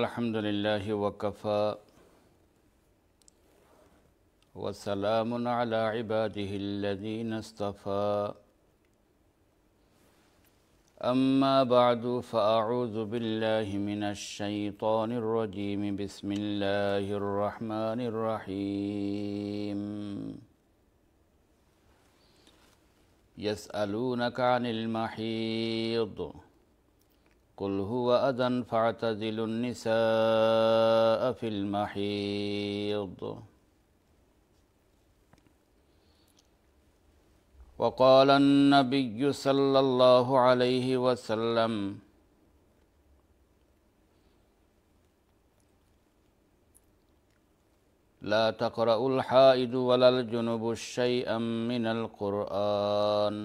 الحمد لله وكفى وسلام على عباده الذين اصطفى أما بعد فأعوذ بالله من الشيطان الرجيم بسم الله الرحمن الرحيم يسألونك عن المحيض قل هو أذى فاعتزلوا النساء في المحيض وقال النبي صلى الله عليه وسلم لا تقرأ الحائد ولا الجنب شيئا من القرآن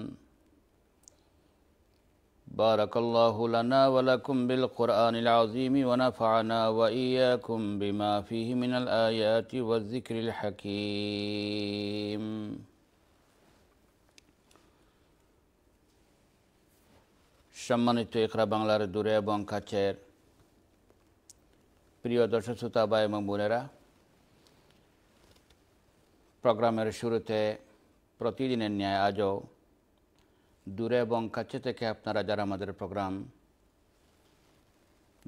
بارك الله لنا ولكم بالقرآن العظيم ونفعنا وإياكم بما فيه من الآيات والذكر الحكيم সম্মানিত একরা বাংলার দূরে এবং কাছের প্রিয় দর্শক শ্রোতা বা এবং বোনেরা প্রোগ্রামের শুরুতে প্রতিদিনের ন্যায় আজও দূরে এবং কাছে থেকে আপনারা যারা আমাদের প্রোগ্রাম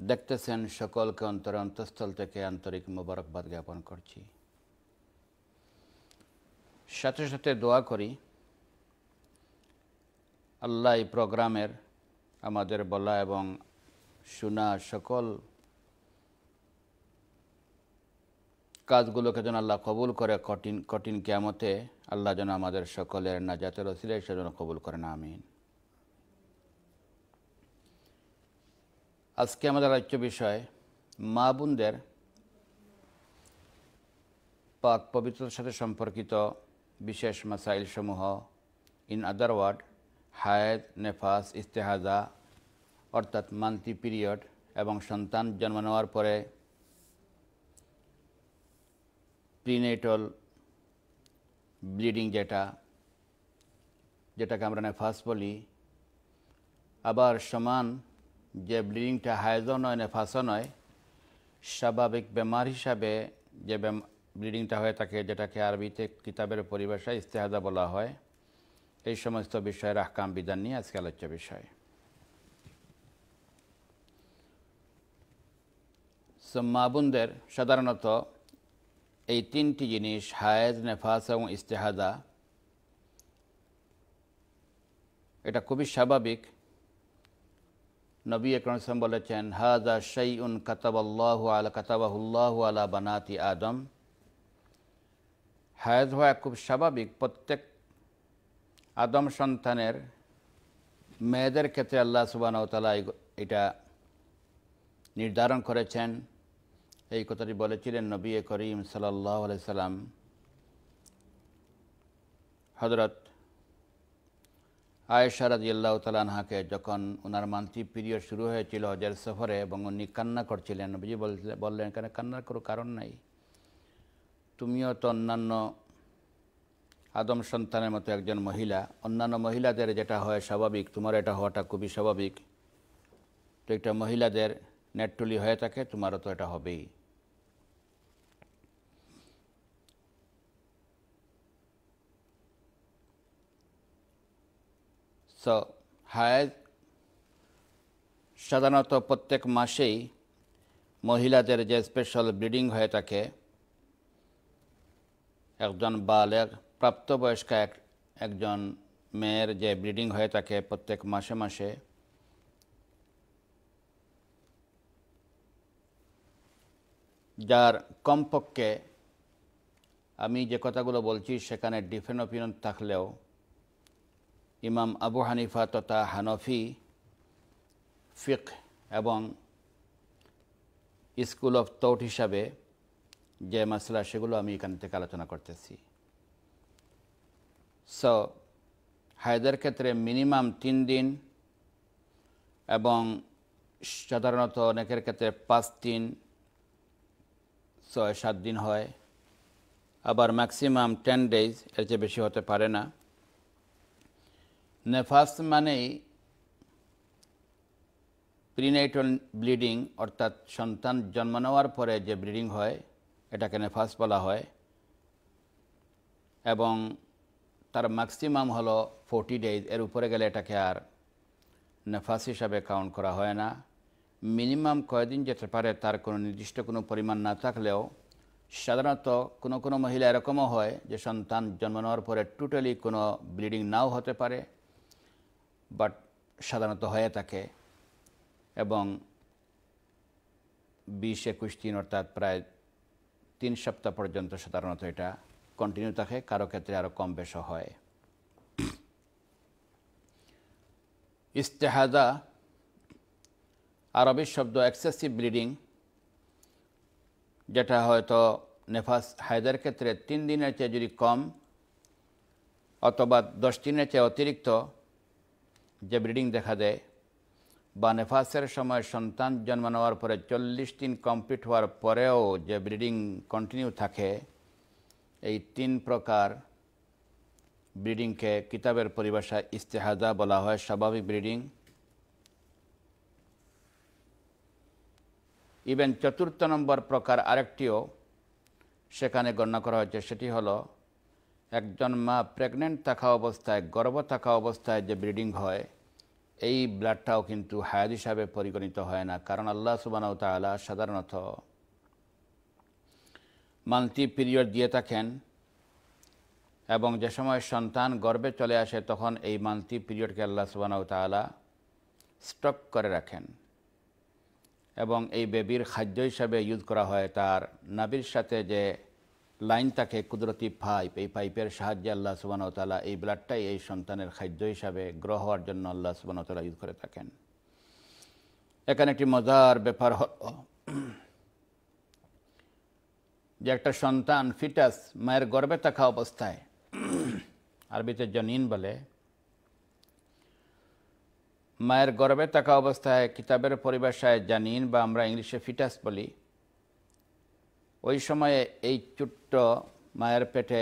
দেখতেছেন সকলকে অন্তরে অন্তঃস্থল থেকে আন্তরিক মোবারকবাদ জ্ঞাপন করছি সাথে সাথে দোয়া করি আল্লাহ এই প্রোগ্রামের আমাদের বলা এবং শোনা সকল কাজগুলোকে যেন আল্লাহ কবুল করে কঠিন কঠিন ক্যামতে আল্লাহ যেন আমাদের সকলের নাজাতের অসিলে সে যেন কবুল করেন আমিন আজকে আমাদের রাজ্য বিষয় মা বোনদের পাক পবিত্রতার সাথে সম্পর্কিত বিশেষ মাসাইলসমূহ ইন আদার ওয়ার্ড হায়েদ নেফাস ইস্তেহাজা অর্থাৎ মান্তি পিরিয়ড এবং সন্তান জন্ম নেওয়ার পরে prenatal ব্লিডিং যেটা যেটাকে আমরা নেফাস বলি আবার সমান যে ব্লিডিংটা হায়জও নয় নেফাসও নয় স্বাভাবিক বেমার হিসাবে যে ব্লিডিংটা হয় তাকে যেটাকে আরবিতে কিতাবের পরিভাষায় ইস্তেহাদা বলা হয় এই সমস্ত বিষয়ের আহকাম বিধান নিয়ে আজকে আলোচ্য বিষয় বোনদের সাধারণত এই তিনটি জিনিস হায়েজ নেফাস এবং ইস্তেহাদা এটা খুবই স্বাভাবিক নবী একরম বলেছেন হাজা শাই উন কাতাবাহ আল কাতাবাহুল্লাহ আলা বানাতি আদম হায়েজ হওয়া খুব স্বাভাবিক প্রত্যেক আদম সন্তানের মেয়েদের ক্ষেত্রে আল্লাহ সুবান এটা নির্ধারণ করেছেন এই কথাটি বলেছিলেন নবী করিম সাল্লাহ সাল্লাম হজরত আয়েশা রাজিয়াল্লাহ তালানহাকে যখন ওনার মান্তি পিরিয়ড শুরু হয়েছিল হজের সফরে এবং উনি কান্না করছিলেন নবীজি বললেন কেন কান্নার কোনো কারণ নাই তুমিও তো অন্যান্য আদম সন্তানের মতো একজন মহিলা অন্যান্য মহিলাদের যেটা হয় স্বাভাবিক তোমার এটা হওয়াটা খুবই স্বাভাবিক তো একটা মহিলাদের নেটটুলি হয়ে থাকে তোমারও তো এটা হবেই সো হায় সাধারণত প্রত্যেক মাসেই মহিলাদের যে স্পেশাল ব্লিডিং হয়ে থাকে একজন বালের প্রাপ্তবয়স্ক এক একজন মেয়ের যে ব্লিডিং হয়ে থাকে প্রত্যেক মাসে মাসে যার কমপক্ষে আমি যে কথাগুলো বলছি সেখানে ডিফারেন্ট অপিনিয়ন থাকলেও ইমাম আবু হানিফা তথা হানফি ফিক এবং স্কুল অফ তৌট হিসাবে যে মশলা সেগুলো আমি এখান থেকে আলোচনা করতেছি সো হায়দের ক্ষেত্রে মিনিমাম তিন দিন এবং সাধারণত অনেকের ক্ষেত্রে পাঁচ দিন ছয় সাত দিন হয় আবার ম্যাক্সিমাম টেন ডেজ এর চেয়ে বেশি হতে পারে না নেফাস মানেই প্রিনাইটল ব্লিডিং অর্থাৎ সন্তান জন্ম নেওয়ার পরে যে ব্লিডিং হয় এটাকে নেফাস বলা হয় এবং তার ম্যাক্সিমাম হলো ফোর্টি ডেজ এর উপরে গেলে এটাকে আর নেফাস হিসাবে কাউন্ট করা হয় না মিনিমাম কয়দিন যেতে পারে তার কোনো নির্দিষ্ট কোনো পরিমাণ না থাকলেও সাধারণত কোনো কোনো মহিলা এরকমও হয় যে সন্তান জন্ম নেওয়ার পরে টোটালি কোনো ব্লিডিং নাও হতে পারে বাট সাধারণত হয়ে থাকে এবং বিশ একুশ দিন অর্থাৎ প্রায় তিন সপ্তাহ পর্যন্ত সাধারণত এটা কন্টিনিউ থাকে কারো ক্ষেত্রে আরও কম বেশ হয় ইস্তেহাদা আরবের শব্দ এক্সেসিভ ব্লিডিং যেটা হয়তো নেফাস হায়দার ক্ষেত্রে তিন দিনের চেয়ে যদি কম অথবা দশ দিনের চেয়ে অতিরিক্ত যে ব্রিডিং দেখা দেয় বা নেফাসের সময় সন্তান জন্ম নেওয়ার পরে চল্লিশ দিন কমপ্লিট হওয়ার পরেও যে ব্রিডিং কন্টিনিউ থাকে এই তিন প্রকার ব্রিডিংকে কিতাবের পরিভাষায় ইস্তেহাজা বলা হয় স্বাভাবিক ব্রিডিং ইভেন চতুর্থ নম্বর প্রকার আরেকটিও সেখানে গণ্য করা হয়েছে সেটি হলো একজন মা প্রেগনেন্ট থাকা অবস্থায় গর্ব থাকা অবস্থায় যে ব্লিডিং হয় এই ব্লাডটাও কিন্তু হায়াত হিসাবে পরিগণিত হয় না কারণ আল্লাহ সুবানাউ তালা সাধারণত মান্থলি পিরিয়ড দিয়ে থাকেন এবং যে সময় সন্তান গর্বে চলে আসে তখন এই মান্থলি পিরিয়ডকে আল্লাহ সুবানাউ তালা স্টক করে রাখেন এবং এই বেবির খাদ্য হিসাবে ইউজ করা হয় তার নাবির সাথে যে লাইন থাকে কুদরতি পাইপ এই পাইপের সাহায্যে আল্লাহ সুবানতালা এই ব্লাডটাই এই সন্তানের খাদ্য হিসাবে গ্রহ হওয়ার জন্য আল্লাহ সুবানতালা ইউজ করে থাকেন এখানে একটি মজার ব্যাপার হল যে একটা সন্তান ফিটাস মায়ের গর্বে থাকা অবস্থায় আরবিতে জনিন বলে মায়ের গর্বে থাকা অবস্থায় কিতাবের পরিভাষায় জানিন বা আমরা ইংলিশে ফিটাস বলি ওই সময়ে এই ছোট্ট মায়ের পেটে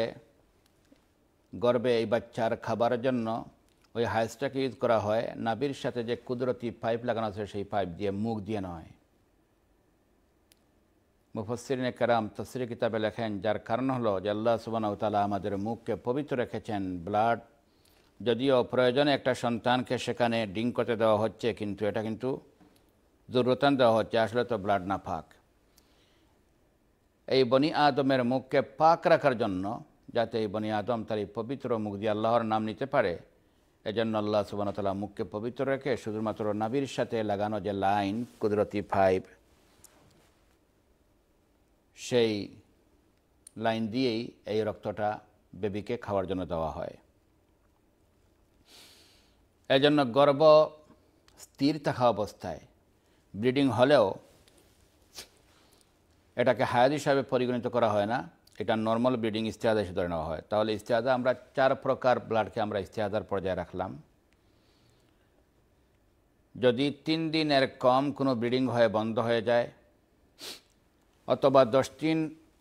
গর্বে এই বাচ্চার খাবার জন্য ওই হাইসটাকে ইউজ করা হয় নাবির সাথে যে কুদরতি পাইপ লাগানো আছে সেই পাইপ দিয়ে মুখ দিয়ে নয় মুফসরিনে কারাম তসরি কিতাবে লেখেন যার কারণ হলো যে আল্লাহ সুবানাউতালা আমাদের মুখকে পবিত্র রেখেছেন ব্লাড যদিও প্রয়োজনে একটা সন্তানকে সেখানে ডিং করতে দেওয়া হচ্ছে কিন্তু এটা কিন্তু দুর্বতান দেওয়া হচ্ছে আসলে তো ব্লাড না ফাঁক এই বনি আদমের মুখকে পাক রাখার জন্য যাতে এই বনি আদম তার এই পবিত্র মুখ দিয়ে আল্লাহর নাম নিতে পারে এজন্য আল্লাহ সুবাহতাল্লাহ মুখকে পবিত্র রেখে শুধুমাত্র নাবির সাথে লাগানো যে লাইন কুদরতি ফাইভ সেই লাইন দিয়েই এই রক্তটা বেবিকে খাওয়ার জন্য দেওয়া হয় এজন্য গর্ব স্থির থাকা অবস্থায় ব্লিডিং হলেও এটাকে হায়াত হিসাবে পরিগণিত করা হয় না এটা নর্মাল ব্লিডিং ইস্তেহাদা হিসেবে ধরে নেওয়া হয় তাহলে ইস্তেহাদা আমরা চার প্রকার ব্লাডকে আমরা ইস্তেহাদার পর্যায়ে রাখলাম যদি তিন দিনের কম কোনো ব্লিডিং হয়ে বন্ধ হয়ে যায় অথবা দশ দিন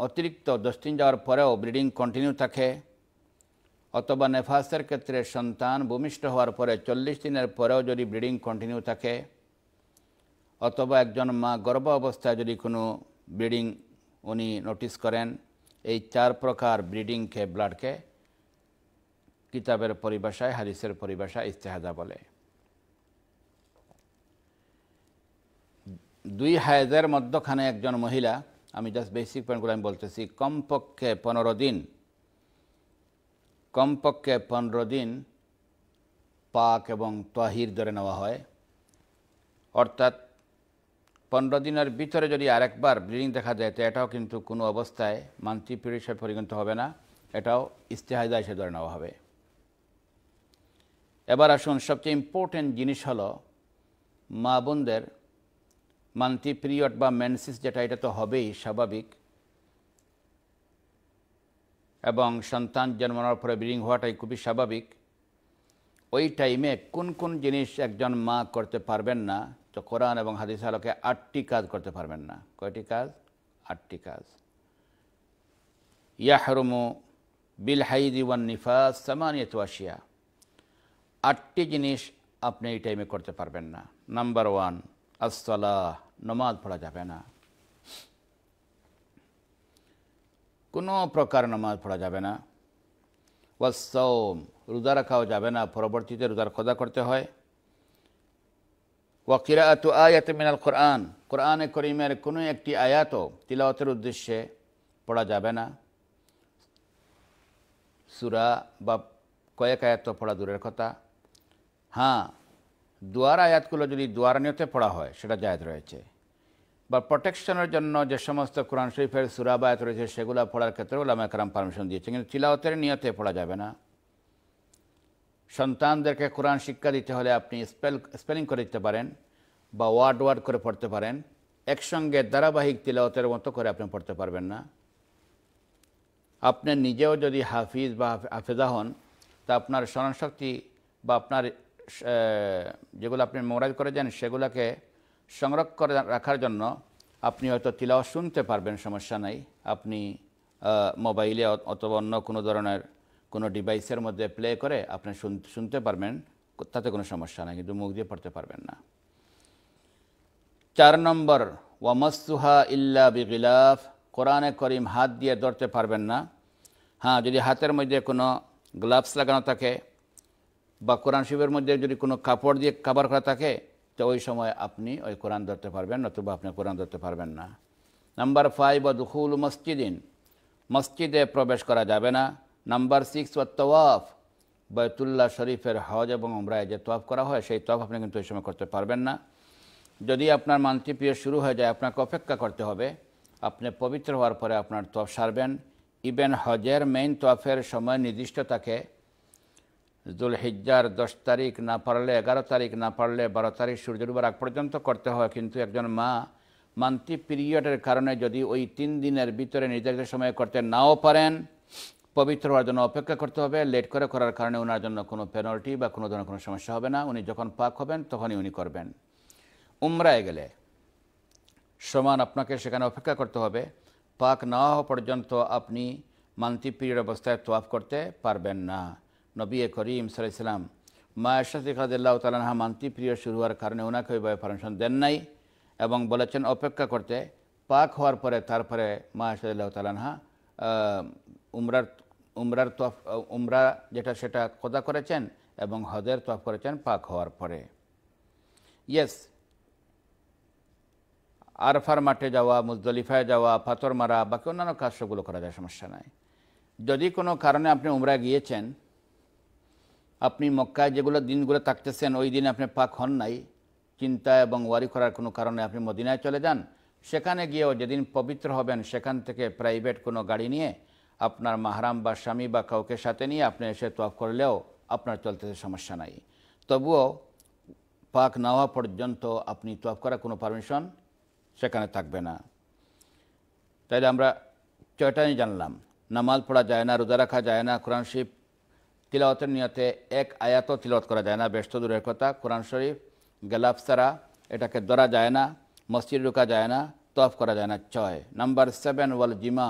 অতিরিক্ত দশ দিন যাওয়ার পরেও ব্লিডিং কন্টিনিউ থাকে অথবা নেফাসের ক্ষেত্রে সন্তান ভূমিষ্ঠ হওয়ার পরে চল্লিশ দিনের পরেও যদি ব্লিডিং কন্টিনিউ থাকে অথবা একজন মা গর্ভ অবস্থায় যদি কোনো ব্লিডিং উনি নোটিস করেন এই চার প্রকার ব্রিডিংকে ব্লাডকে কিতাবের পরিভাষায় হাদিসের পরিভাষায় ইস্তেহাদা বলে দুই হায়দের মধ্যখানে একজন মহিলা আমি জাস্ট বেসিক পয়েন্টগুলো আমি বলতেছি কমপক্ষে পনেরো দিন কমপক্ষে পনেরো দিন পাক এবং তহির ধরে নেওয়া হয় অর্থাৎ পনেরো দিনের ভিতরে যদি আরেকবার ব্লিডিং দেখা যায় তো এটাও কিন্তু কোনো অবস্থায় মান্থলি পিরিয়ড হিসেবে পরিগণিত হবে না এটাও ইস্তেহাজা হিসেবে ধরে নেওয়া হবে এবার আসুন সবচেয়ে ইম্পর্টেন্ট জিনিস হল মা বোনদের মান্থলি পিরিয়ড বা মেনসিস যেটা এটা তো হবেই স্বাভাবিক এবং সন্তান জন্মানোর পরে ব্লিডিং হওয়াটাই খুবই স্বাভাবিক ওই টাইমে কোন কোন জিনিস একজন মা করতে পারবেন না তো কোরআন এবং হাদিস আলোকে আটটি কাজ করতে পারবেন না কয়টি কাজ আটটি কাজ ইয়াহরুমু বিল হাইদি ওয়ান নিফাস সামানিয়ত তোয়াশিয়া আটটি জিনিস আপনি এই টাইমে করতে পারবেন না নাম্বার ওয়ান আসসালাহ নমাজ পড়া যাবে না কোনো প্রকার নামাজ পড়া যাবে না ওয়াসম রোজা রাখাও যাবে না পরবর্তীতে রোজার খোদা করতে হয় ওয়াকিরাত আয়াত মিনাল কোরআন কোরআনে করিমের কোনো একটি আয়াতও তিলাওয়াতের উদ্দেশ্যে পড়া যাবে না সুরা বা কয়েক আয়াত পড়া দূরের কথা হ্যাঁ দুয়ার আয়াতগুলো যদি দুয়ার নিয়তে পড়া হয় সেটা জায়দ রয়েছে বা প্রোটেকশনের জন্য যে সমস্ত কোরআন শরীফের সুরা বা রয়েছে সেগুলো পড়ার ক্ষেত্রে ওলামা কারাম পারমিশন দিয়েছে কিন্তু তিলাওতের নিয়তে পড়া যাবে না সন্তানদেরকে কোরআন শিক্ষা দিতে হলে আপনি স্পেল স্পেলিং করে দিতে পারেন বা ওয়ার্ড ওয়ার্ড করে পড়তে পারেন একসঙ্গে ধারাবাহিক তিলাওতের মতো করে আপনি পড়তে পারবেন না আপনি নিজেও যদি হাফিজ বা হাফেজা হন তা আপনার স্মরণশক্তি বা আপনার যেগুলো আপনি মোবাইল করে যান সেগুলোকে সংরক্ষণ রাখার জন্য আপনি হয়তো তিলাও শুনতে পারবেন সমস্যা নাই আপনি মোবাইলে অথবা অন্য কোনো ধরনের কোনো ডিভাইসের মধ্যে প্লে করে আপনি শুনতে পারবেন তাতে কোনো সমস্যা নাই কিন্তু মুখ দিয়ে পড়তে পারবেন না চার নম্বর ওয়ামাসুহা ইল্লা বিগিলাফ কোরআনে করিম হাত দিয়ে ধরতে পারবেন না হ্যাঁ যদি হাতের মধ্যে কোনো গ্লাভস লাগানো থাকে বা কোরআন শিবের মধ্যে যদি কোনো কাপড় দিয়ে কাবার করা থাকে তো ওই সময় আপনি ওই কোরআন ধরতে পারবেন নতুবা আপনি কোরআন ধরতে পারবেন না নাম্বার ফাইভ দুহুল মসজিদিন মসজিদে প্রবেশ করা যাবে না নাম্বার সিক্স ওয়া তোয়াফ বায়তুল্লাহ শরীফের হজ এবং উমরায় যে তোয়াফ করা হয় সেই তোয়াফ আপনি কিন্তু এই সময় করতে পারবেন না যদি আপনার মান্তি পিরিয়ড শুরু হয়ে যায় আপনাকে অপেক্ষা করতে হবে আপনি পবিত্র হওয়ার পরে আপনার তফ সারবেন ইবেন হজের মেইন তোয়াফের সময় নির্দিষ্ট থাকে হিজ্জার দশ তারিখ না পারলে এগারো তারিখ না পারলে বারো তারিখ সূর্য ডুবার আগ পর্যন্ত করতে হয় কিন্তু একজন মা মান্তি পিরিয়ডের কারণে যদি ওই তিন দিনের ভিতরে নির্ধারিত সময়ে করতে নাও পারেন পবিত্র হওয়ার জন্য অপেক্ষা করতে হবে লেট করে করার কারণে ওনার জন্য কোনো পেনাল্টি বা কোনো ধরনের কোনো সমস্যা হবে না উনি যখন পাক হবেন তখনই উনি করবেন উমরায় গেলে সমান আপনাকে সেখানে অপেক্ষা করতে হবে পাক না হওয়া পর্যন্ত আপনি মান্তি পিরিয়ড অবস্থায় তোয়াফ করতে পারবেন না নবী এ করিম ইসলাম মায়ের সাথে খাদিল্লাহ তালানহা মান্তি প্রিয় শুরু হওয়ার কারণে ওনাকে ওইভাবে পারমিশন দেন নাই এবং বলেছেন অপেক্ষা করতে পাক হওয়ার পরে তারপরে মায়ের আশাদুল্লাহ তালানহা উমরার উমরার তফ উমরা যেটা সেটা খোদা করেছেন এবং হজের তফ করেছেন পাক হওয়ার পরে ইয়েস আরফার মাঠে যাওয়া মুজদলিফায় যাওয়া পাথর মারা বাকি অন্যান্য কাজ সেগুলো করা যায় সমস্যা নাই যদি কোনো কারণে আপনি উমরা গিয়েছেন আপনি মক্কায় যেগুলো দিনগুলো থাকতেছেন ওই দিন আপনি পাক হন নাই চিন্তা এবং ওয়ারি করার কোনো কারণে আপনি মদিনায় চলে যান সেখানে গিয়েও যেদিন পবিত্র হবেন সেখান থেকে প্রাইভেট কোনো গাড়ি নিয়ে আপনার মাহারাম বা স্বামী বা কাউকে সাথে নিয়ে আপনি এসে তোয়াপ করলেও আপনার চলতে সমস্যা নাই তবুও পাক না হওয়া পর্যন্ত আপনি তোয়াপ করার কোনো পারমিশন সেখানে থাকবে না তাইলে আমরা ছয়টাই জানলাম নামাল পড়া যায় না রোজা রাখা যায় না কোরআন শরীফ তিলাওয়াতের নিয়তে এক আয়াতও তিলাওয়াত করা যায় না ব্যস্ত দূরের কথা কোরআন শরীফ গেলাফ এটাকে ধরা যায় না মসজিদ ঢোকা যায় না তফ করা যায় না ছয় নাম্বার সেভেন ওয়াল জিমা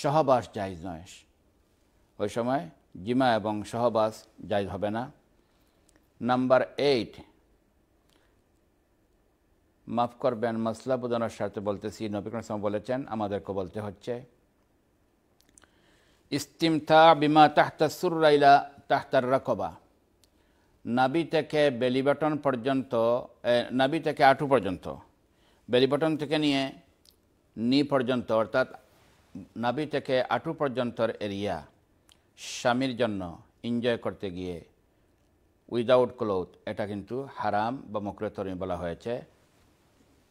সহবাস জায়জ নয় ওই সময় জিমা এবং সহবাস জায়জ হবে না নাম্বার এইট মাফ করবেন মশলা বোধনার সাথে বলতেছি নবীকরণ বলেছেন আমাদেরকে বলতে হচ্ছে ইস্তিমথা বিমা তাহতা সুরাইলা তাহতার রকবা নাবি থেকে বেলিবাটন পর্যন্ত নাবি থেকে আঁটু পর্যন্ত বেলিবাটন থেকে নিয়ে নি পর্যন্ত অর্থাৎ নাবি থেকে আটু পর্যন্তর এরিয়া স্বামীর জন্য এনজয় করতে গিয়ে উইদাউট ক্লোথ এটা কিন্তু হারাম বা মকরতরী বলা হয়েছে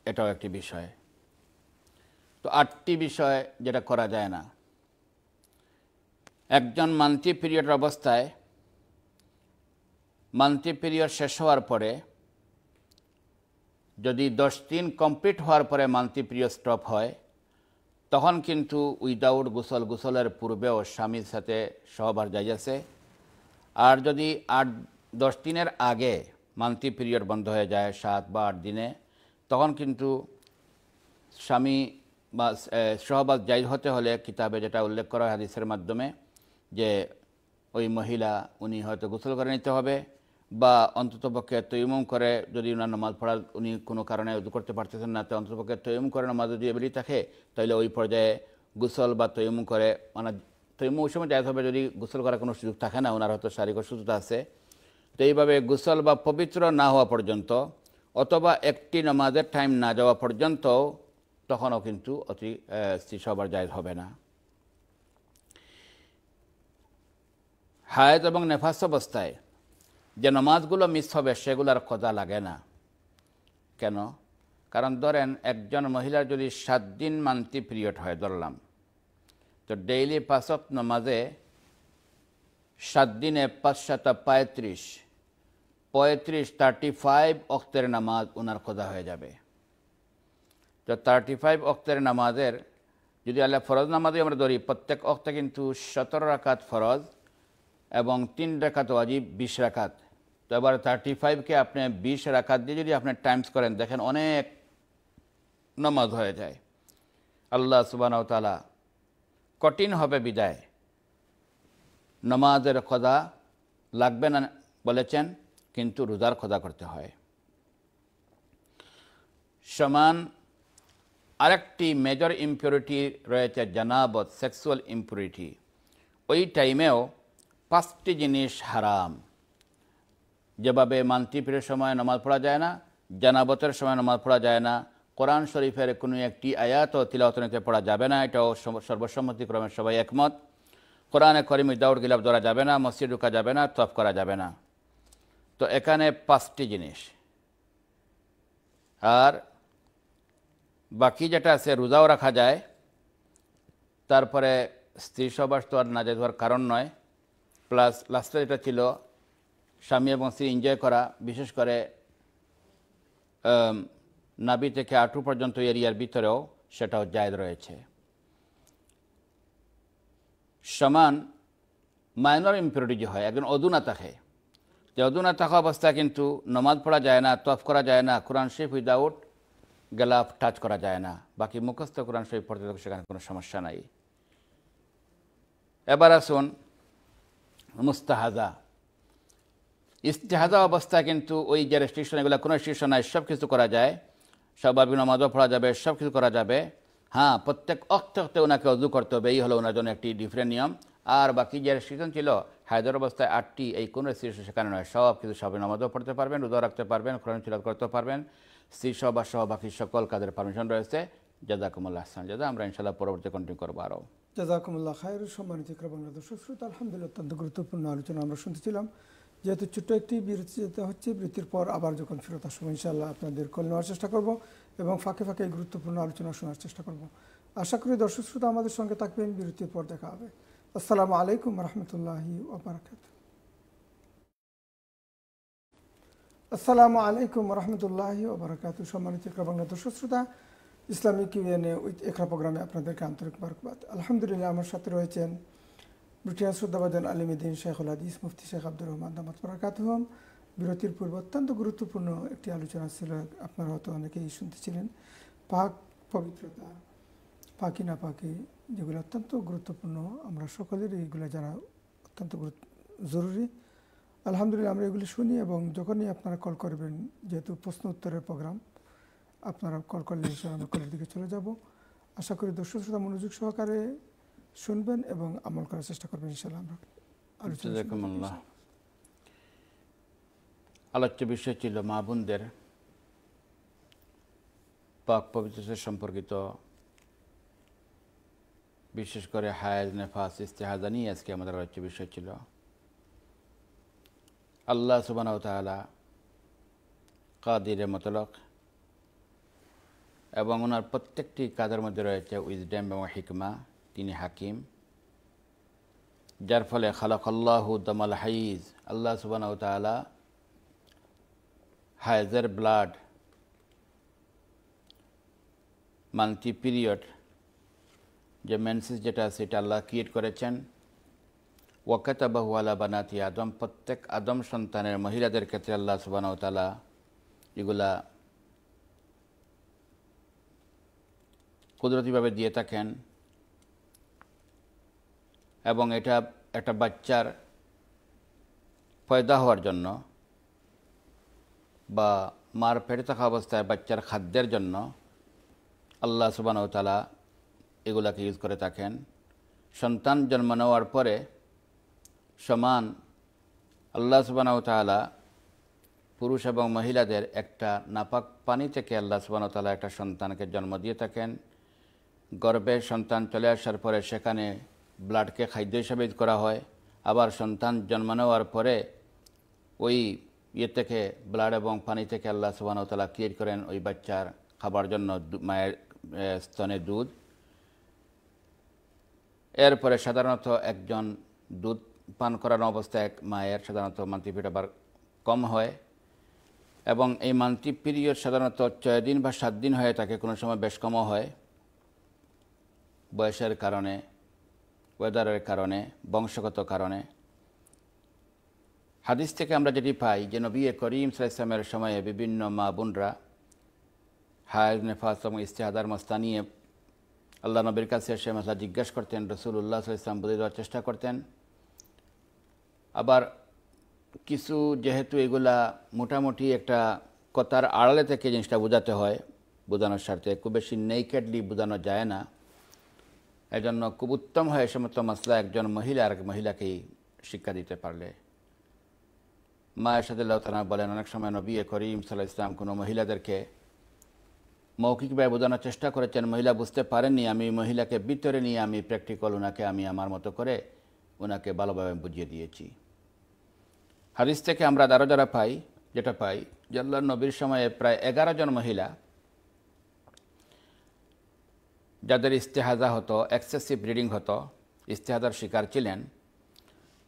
এটাও একটি বিষয় তো আটটি বিষয় যেটা করা যায় না একজন মান্থি পিরিয়ড অবস্থায় মান্থি পিরিয়ড শেষ হওয়ার পরে যদি দশ দিন কমপ্লিট হওয়ার পরে মান্থি পিরিয়ড স্টপ হয় তখন কিন্তু উইদাউট গোসল গোসলের পূর্বেও স্বামীর সাথে সহবার যাইয়াছে আর যদি আট দশ দিনের আগে মান্থলি পিরিয়ড বন্ধ হয়ে যায় সাত বা আট দিনে তখন কিন্তু স্বামী বা সহবাস যাই হতে হলে কিতাবে যেটা উল্লেখ করা হয় হাদিসের মাধ্যমে যে ওই মহিলা উনি হয়তো গোসল করে নিতে হবে বা অন্ততপক্ষে তৈমম করে যদি ওনার নামাজ পড়ার উনি কোনো কারণে উদু করতে পারতেছেন না তো অন্ততপক্ষে তৈমম করে নামাজ যদি এবারই থাকে তাহলে ওই পর্যায়ে গুসল বা তৈমম করে মানে তৈম ওই সময় যাইতে হবে যদি গোসল করার কোনো সুযোগ থাকে না ওনার হয়তো শারীরিক অসুস্থতা আছে তো এইভাবে গুসল বা পবিত্র না হওয়া পর্যন্ত অথবা একটি নামাজের টাইম না যাওয়া পর্যন্ত তখনও কিন্তু অতি স্ত্রী সবার জায়জ হবে না হায়াত এবং নেফাস অবস্থায় যে নমাজগুলো মিস হবে সেগুলোর খোঁজা লাগে না কেন কারণ ধরেন একজন মহিলার যদি সাত দিন মান্তি পিরিয়ড হয় ধরলাম তো ডেইলি পাঁচত নমাজে সাত দিনে পাঁচশত পঁয়ত্রিশ পঁয়ত্রিশ থার্টি ফাইভ অক্তের নামাজ ওনার খোঁজা হয়ে যাবে তো থার্টি ফাইভ অক্তের নামাজের যদি আল্লাহ ফরজ নামাজে আমরা ধরি প্রত্যেক অক্তে কিন্তু সতেরো রাকাত ফরজ এবং তিন রেখাত অজীব বিশ রাকাত তো এবার থার্টি ফাইভকে আপনি বিশ রাখাত দিয়ে যদি আপনি টাইমস করেন দেখেন অনেক নমাজ হয়ে যায় আল্লাহ সুবাহতালা কঠিন হবে বিদায় নমাজের খোদা লাগবে না বলেছেন কিন্তু রোজার খোদা করতে হয় সমান আরেকটি মেজর ইম্পিউরিটি রয়েছে জানাবত সেক্সুয়াল ইম্পিউরিটি ওই টাইমেও পাঁচটি জিনিস হারাম যেভাবে মান্তিপীরের সময় নমাজ পড়া যায় না জানাবতের সময় নমাজ পড়া যায় না কোরআন শরীফের কোনো একটি আয়াত ও তিলাতনকে পড়া যাবে না এটাও সর্বসম্মতিক্রমে সবাই একমত কোরআনে করিমি দাউড় গিলাফ ধরা যাবে না মসজিদ ঢুকা যাবে না তফ করা যাবে না তো এখানে পাঁচটি জিনিস আর বাকি যেটা আছে রোজাও রাখা যায় তারপরে স্ত্রী সবাস তো আর না হওয়ার কারণ নয় প্লাস লাস্টে যেটা ছিল স্বামী এবং স্ত্রী এনজয় করা বিশেষ করে নাবি থেকে আটু পর্যন্ত এরিয়ার ভিতরেও সেটাও জায়দ রয়েছে সমান মাইনর ইম্পিউরিটি যে হয় একজন অদুনা থাকে যে অদুনা থাকা অবস্থায় কিন্তু নমাজ পড়া যায় না তফ করা যায় না কোরআন শরীফ উইদাউট গেলাফ টাচ করা যায় না বাকি মুখস্থ কোরআন শরীফ পড়তে সেখানে কোনো সমস্যা নাই এবার আসুন মুস্তাহাজা ইস্তেহাদা অবস্থায় কিন্তু ওই যে রেস্ট্রিকশন এগুলো কোনো রেস্ট্রিকশন নাই সব কিছু করা যায় সব বাবি নামাজও পড়া যাবে সব কিছু করা যাবে হ্যাঁ প্রত্যেক অক্ত অক্তে ওনাকে অজু করতে হবে এই হলো ওনার জন্য একটি ডিফারেন্ট নিয়ম আর বাকি যে রেস্ট্রিকশন ছিল হায়দার অবস্থায় আটটি এই কোনো রেস্ট্রিকশন সেখানে নয় সব কিছু সবই নামাজও পড়তে পারবেন রোজা রাখতে পারবেন কোরআন চিলাদ করতে পারবেন স্ত্রী সহ সহ বাকি সকল কাজের পারমিশন রয়েছে জাজাকুমুল্লাহ হাসান জাদা আমরা ইনশাল্লাহ পরবর্তী কন্টিনিউ করবো আরও জাজাকুমুল্লাহ খায়ের সম্মানিত বাংলাদেশ শ্রোতা আলহামদুলিল্লাহ অত্যন্ত গুরুত্বপূর্ণ আলোচনা আমরা শুনতেছিলাম যেহেতু ছোট্ট একটি বিরতি যেতে হচ্ছে বিরতির পর আবার যখন ফেরত আসবো ইনশাল্লাহ আপনাদের কল নেওয়ার চেষ্টা করব এবং ফাঁকে ফাঁকে গুরুত্বপূর্ণ আলোচনা শোনার চেষ্টা করব আশা করি দর্শক শ্রোতা আমাদের সঙ্গে থাকবেন বিরতির পর দেখা হবে আসসালামু আলাইকুম রহমতুল্লাহি আসসালামু আলাইকুম রহমতুল্লাহি ওবরাকাত সম্মানিত বাংলা দর্শক শ্রোতা ইসলামিক উইথ একরা প্রোগ্রামে আপনাদেরকে আন্তরিক মার্কবাদ আলহামদুলিল্লাহ আমার সাথে রয়েছেন ব্রিটিশ শ্রদ্ধাবাদন আলিমুদ্দিন শেখুল হাদিস মুফতি শেখ আব্দুর রহমান দামত বরাকাতহম বিরতির পূর্ব অত্যন্ত গুরুত্বপূর্ণ একটি আলোচনা ছিল আপনারা হয়তো অনেকেই শুনতেছিলেন পাক পবিত্রতা পাখি না পাখি যেগুলো অত্যন্ত গুরুত্বপূর্ণ আমরা সকলের এইগুলো জানা অত্যন্ত জরুরি আলহামদুলিল্লাহ আমরা এগুলি শুনি এবং যখনই আপনারা কল করবেন যেহেতু প্রশ্ন উত্তরের প্রোগ্রাম আপনারা কল করলে আমরা কলের দিকে চলে যাব আশা করি দর্শক শ্রোতা মনোযোগ সহকারে শুনবেন এবং আমল করার চেষ্টা করবেন আলোচ্য বিষয় ছিল মা বোনদের পাক পবিত্র সম্পর্কিত বিশেষ করে হায়াজ নেফাস ইস্তেহাজা নিয়ে আজকে আমাদের আলোচ্য বিষয় ছিল আল্লাহ সুবানাউ তালা কাদিরে মতলক এবং ওনার প্রত্যেকটি কাজের মধ্যে রয়েছে উইজডেম এবং হিকমা তিনি হাকিম যার ফলে খালাকাল্লাহ দমাল হাইজ আল্লাহ সুবানাউ তালা হাইজের ব্লাড মান্থি পিরিয়ড যে মেনসিস যেটা সেটা আল্লাহ ক্রিয়েট করেছেন ওয়াকাতাবাহু আলা বানাতি আদম প্রত্যেক আদম সন্তানের মহিলাদের ক্ষেত্রে আল্লাহ সুবানাউ তালা এগুলা কুদরতিভাবে দিয়ে থাকেন এবং এটা একটা বাচ্চার পয়দা হওয়ার জন্য বা মার পেটে থাকা অবস্থায় বাচ্চার খাদ্যের জন্য আল্লাহ সুবানতালা এগুলাকে ইউজ করে থাকেন সন্তান জন্ম নেওয়ার পরে সমান আল্লাহ সুবানতালা পুরুষ এবং মহিলাদের একটা নাপাক পানি থেকে আল্লাহ সুবানতালা একটা সন্তানকে জন্ম দিয়ে থাকেন গর্ভে সন্তান চলে আসার পরে সেখানে ব্লাডকে খাদ্য হিসাবে করা হয় আবার সন্তান জন্ম নেওয়ার পরে ওই ইয়ে থেকে ব্লাড এবং পানি থেকে আল্লাহ তালা ক্রিয়েট করেন ওই বাচ্চার খাবার জন্য মায়ের স্তনে দুধ এরপরে সাধারণত একজন দুধ পান করানো অবস্থায় এক মায়ের সাধারণত মাতৃপিঠ আবার কম হয় এবং এই মান্তি পিরিয়ড সাধারণত ছয় দিন বা সাত দিন হয়ে থাকে কোনো সময় বেশ কমও হয় বয়সের কারণে ওয়েদারের কারণে বংশগত কারণে হাদিস থেকে আমরা যেটি পাই যে নবী করিম সাল্লামের সময়ে বিভিন্ন মা বোনরা হায় নেফাস এবং ইস্তেহাদার মস্তা নিয়ে আল্লাহ নবীর কাছে সে মশলা জিজ্ঞেস করতেন রসুল উল্লাহ ইসলাম বলে দেওয়ার চেষ্টা করতেন আবার কিছু যেহেতু এগুলা মোটামুটি একটা কথার আড়ালে থেকে জিনিসটা বোঝাতে হয় বোঝানোর স্বার্থে খুব বেশি নেইকেডলি বোঝানো যায় না এজন্য খুব উত্তম হয় সমস্ত মাসলা একজন মহিলা আর এক মহিলাকেই শিক্ষা দিতে পারলে মা এরশাদুল্লাহ তালা বলেন অনেক সময় নবী করিম সাল্লাহ ইসলাম কোনো মহিলাদেরকে মৌখিকভাবে বোঝানোর চেষ্টা করেছেন মহিলা বুঝতে পারেননি আমি মহিলাকে ভিতরে নিয়ে আমি প্র্যাকটিক্যাল ওনাকে আমি আমার মতো করে ওনাকে ভালোভাবে বুঝিয়ে দিয়েছি হাদিস থেকে আমরা দ্বারা যারা পাই যেটা পাই জল্লা নবীর সময়ে প্রায় এগারো জন মহিলা যাদের ইস্তেহাজা হতো এক্সেসিভ ব্রিডিং হতো ইস্তেহাদার শিকার ছিলেন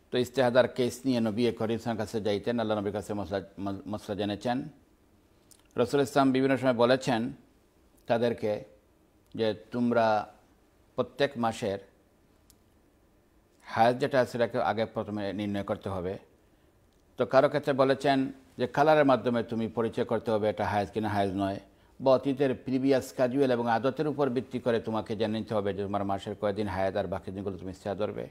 তো ইস্তেহাদার কেস নিয়ে নবী করিমসলামের কাছে যাইতেন আল্লাহ নবীর কাছে মশলা মশলা জেনেছেন রসুল ইসলাম বিভিন্ন সময় বলেছেন তাদেরকে যে তোমরা প্রত্যেক মাসের হায়াত যেটা সেটাকে আগে প্রথমে নির্ণয় করতে হবে তো কারো ক্ষেত্রে বলেছেন যে কালারের মাধ্যমে তুমি পরিচয় করতে হবে এটা হায়াজ কিনা হায়াজ নয় বা অতীতের প্রিভিয়াস কাজুয়েল এবং আদতের উপর ভিত্তি করে তোমাকে জেনে নিতে হবে যে তোমার মাসের কয়েকদিন হায়াত আর বাকি দিনগুলো তুমি ইস্তেহা ধরবে